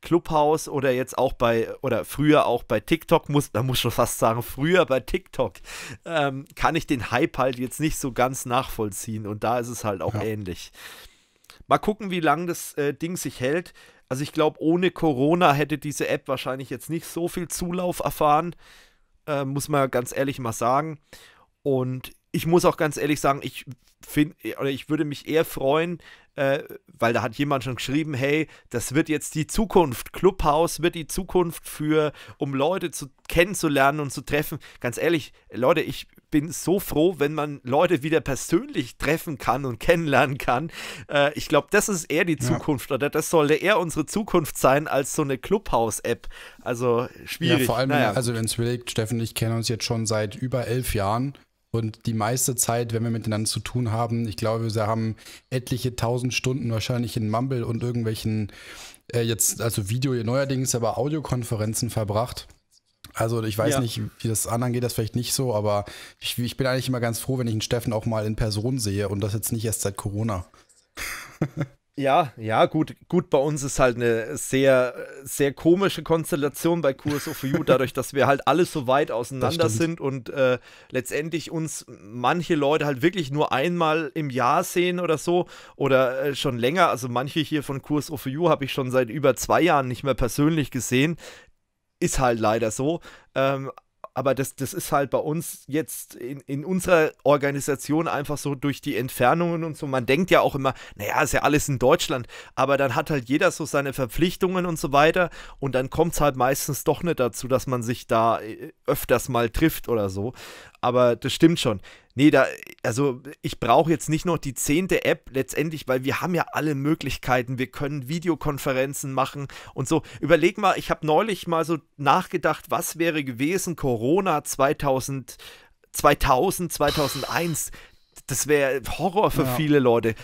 Speaker 1: Clubhouse oder jetzt auch bei, oder früher auch bei TikTok, muss, man muss schon fast sagen, früher bei TikTok, ähm, kann ich den Hype halt jetzt nicht so ganz nachvollziehen und da ist es halt auch ja. ähnlich. Mal gucken, wie lange das äh, Ding sich hält. Also ich glaube, ohne Corona hätte diese App wahrscheinlich jetzt nicht so viel Zulauf erfahren, äh, muss man ganz ehrlich mal sagen. Und ich muss auch ganz ehrlich sagen, ich finde oder ich würde mich eher freuen, äh, weil da hat jemand schon geschrieben, hey, das wird jetzt die Zukunft. Clubhouse wird die Zukunft für, um Leute zu kennenzulernen und zu treffen. Ganz ehrlich, Leute, ich bin so froh, wenn man Leute wieder persönlich treffen kann und kennenlernen kann. Äh, ich glaube, das ist eher die Zukunft ja. oder das sollte eher unsere Zukunft sein als so eine Clubhouse-App. Also schwierig. Ja, vor allem, naja. also
Speaker 2: wenn es überlegt, Steffen ich kenne uns jetzt schon seit über elf Jahren und die meiste Zeit, wenn wir miteinander zu tun haben, ich glaube, sie haben etliche tausend Stunden wahrscheinlich in Mumble und irgendwelchen, äh, jetzt, also Video neuerdings, aber Audiokonferenzen verbracht. Also ich weiß ja. nicht, wie das anderen geht, das vielleicht nicht so, aber ich, ich, bin eigentlich immer ganz froh, wenn ich einen Steffen auch mal in Person sehe und das jetzt nicht erst seit Corona.
Speaker 1: Ja, ja, gut, gut, bei uns ist halt eine sehr, sehr komische Konstellation bei QSO for You, dadurch, dass wir halt alle so weit auseinander sind und äh, letztendlich uns manche Leute halt wirklich nur einmal im Jahr sehen oder so oder äh, schon länger. Also manche hier von QSO for You habe ich schon seit über zwei Jahren nicht mehr persönlich gesehen. Ist halt leider so. Ähm, aber das, das ist halt bei uns jetzt in, in unserer Organisation einfach so durch die Entfernungen und so. Man denkt ja auch immer, naja, ist ja alles in Deutschland, aber dann hat halt jeder so seine Verpflichtungen und so weiter und dann kommt es halt meistens doch nicht dazu, dass man sich da äh, öfters mal trifft oder so aber das stimmt schon. Nee, da, also ich brauche jetzt nicht noch die zehnte App letztendlich, weil wir haben ja alle Möglichkeiten. Wir können Videokonferenzen machen und so. Überleg mal, ich habe neulich mal so nachgedacht, was wäre gewesen Corona 2000, 2000 2001. Das wäre Horror für ja. viele Leute.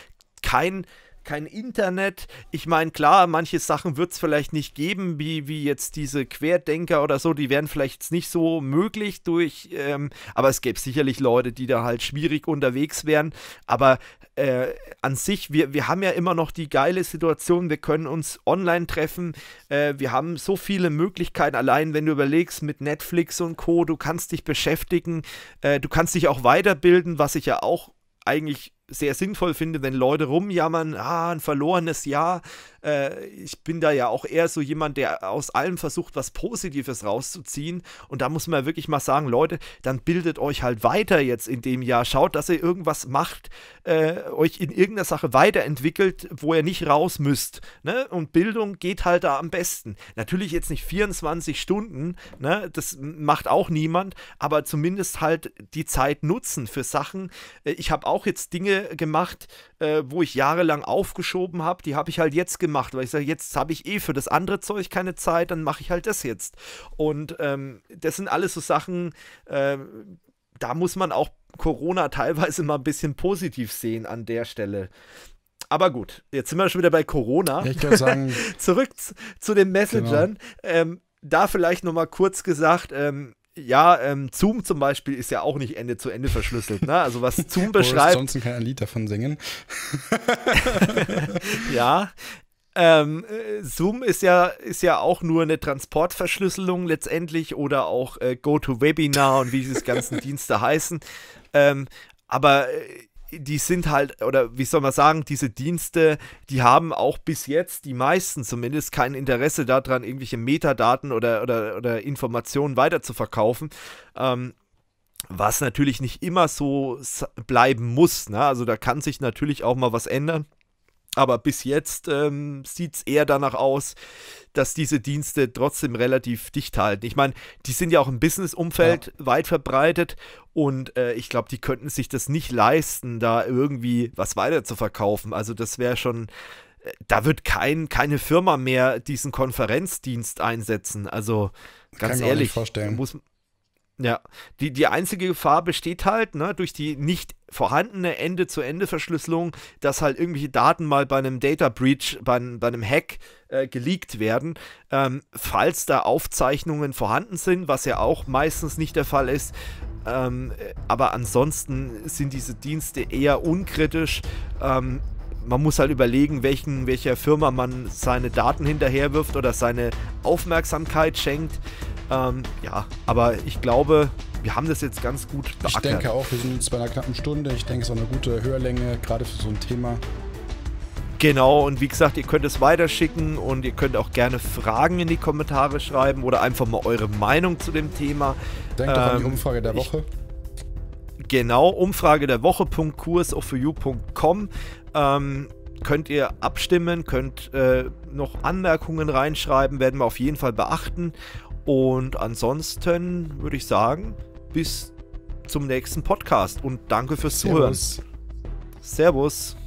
Speaker 1: Kein, kein Internet. Ich meine, klar, manche Sachen wird es vielleicht nicht geben, wie, wie jetzt diese Querdenker oder so, die wären vielleicht nicht so möglich durch, ähm, aber es gäbe sicherlich Leute, die da halt schwierig unterwegs wären. Aber äh, an sich, wir, wir haben ja immer noch die geile Situation, wir können uns online treffen, äh, wir haben so viele Möglichkeiten, allein wenn du überlegst mit Netflix und Co, du kannst dich beschäftigen, äh, du kannst dich auch weiterbilden, was ich ja auch eigentlich sehr sinnvoll finde, wenn Leute rumjammern, ah, ein verlorenes Jahr. Äh, ich bin da ja auch eher so jemand, der aus allem versucht, was Positives rauszuziehen. Und da muss man wirklich mal sagen, Leute, dann bildet euch halt weiter jetzt in dem Jahr. Schaut, dass ihr irgendwas macht, äh, euch in irgendeiner Sache weiterentwickelt, wo ihr nicht raus müsst. Ne? Und Bildung geht halt da am besten. Natürlich jetzt nicht 24 Stunden, ne? das macht auch niemand, aber zumindest halt die Zeit nutzen für Sachen. Äh, ich habe auch jetzt Dinge, Dinge gemacht, äh, wo ich jahrelang aufgeschoben habe, die habe ich halt jetzt gemacht, weil ich sage, jetzt habe ich eh für das andere Zeug keine Zeit, dann mache ich halt das jetzt. Und ähm, das sind alles so Sachen, äh, da muss man auch Corona teilweise mal ein bisschen positiv sehen an der Stelle. Aber gut, jetzt sind wir schon wieder bei Corona. Ich kann sagen. Zurück zu, zu den genau. Messengern. Genau. Ähm, da vielleicht nochmal kurz gesagt, ähm, ja, ähm, Zoom zum Beispiel ist ja auch nicht Ende zu Ende verschlüsselt. Ne? Also was Zoom beschreibt. Boris
Speaker 2: Johnson kann ein Lied davon singen.
Speaker 1: ja. Ähm, äh, Zoom ist ja, ist ja auch nur eine Transportverschlüsselung letztendlich oder auch äh, GoToWebinar und wie diese ganzen Dienste heißen. Ähm, aber äh, die sind halt, oder wie soll man sagen, diese Dienste, die haben auch bis jetzt, die meisten zumindest, kein Interesse daran, irgendwelche Metadaten oder, oder, oder Informationen weiterzuverkaufen. Ähm, was natürlich nicht immer so bleiben muss. Ne? Also da kann sich natürlich auch mal was ändern. Aber bis jetzt ähm, sieht es eher danach aus, dass diese Dienste trotzdem relativ dicht halten. Ich meine, die sind ja auch im Business-Umfeld ja. weit verbreitet und äh, ich glaube, die könnten sich das nicht leisten, da irgendwie was weiter zu verkaufen. Also das wäre schon, äh, da wird kein, keine Firma mehr diesen Konferenzdienst einsetzen. Also ganz Kann ehrlich, ich mir vorstellen. muss man ja, die, die einzige Gefahr besteht halt ne, durch die nicht vorhandene Ende-zu-Ende-Verschlüsselung, dass halt irgendwelche Daten mal bei einem Data Breach, bei, bei einem Hack äh, geleakt werden, ähm, falls da Aufzeichnungen vorhanden sind, was ja auch meistens nicht der Fall ist. Ähm, äh, aber ansonsten sind diese Dienste eher unkritisch. Ähm, man muss halt überlegen, welchen, welcher Firma man seine Daten hinterherwirft oder seine Aufmerksamkeit schenkt. Ähm, ja, aber ich glaube, wir
Speaker 2: haben das jetzt ganz gut beackert. Ich denke auch, wir sind jetzt bei einer knappen Stunde. Ich denke, es ist auch eine gute Hörlänge, gerade für so ein Thema.
Speaker 1: Genau, und wie gesagt, ihr könnt es weiterschicken und ihr könnt auch gerne Fragen in die Kommentare schreiben oder einfach mal eure Meinung zu dem Thema. Denkt ähm, doch an die ähm, genau, Umfrage der Woche. Ich, genau, Umfrage der Woche.kursoffyou.com. Ähm, könnt ihr abstimmen, könnt äh, noch Anmerkungen reinschreiben, werden wir auf jeden Fall beachten. Und ansonsten würde ich sagen, bis zum nächsten Podcast und danke fürs Zuhören. Servus. Servus.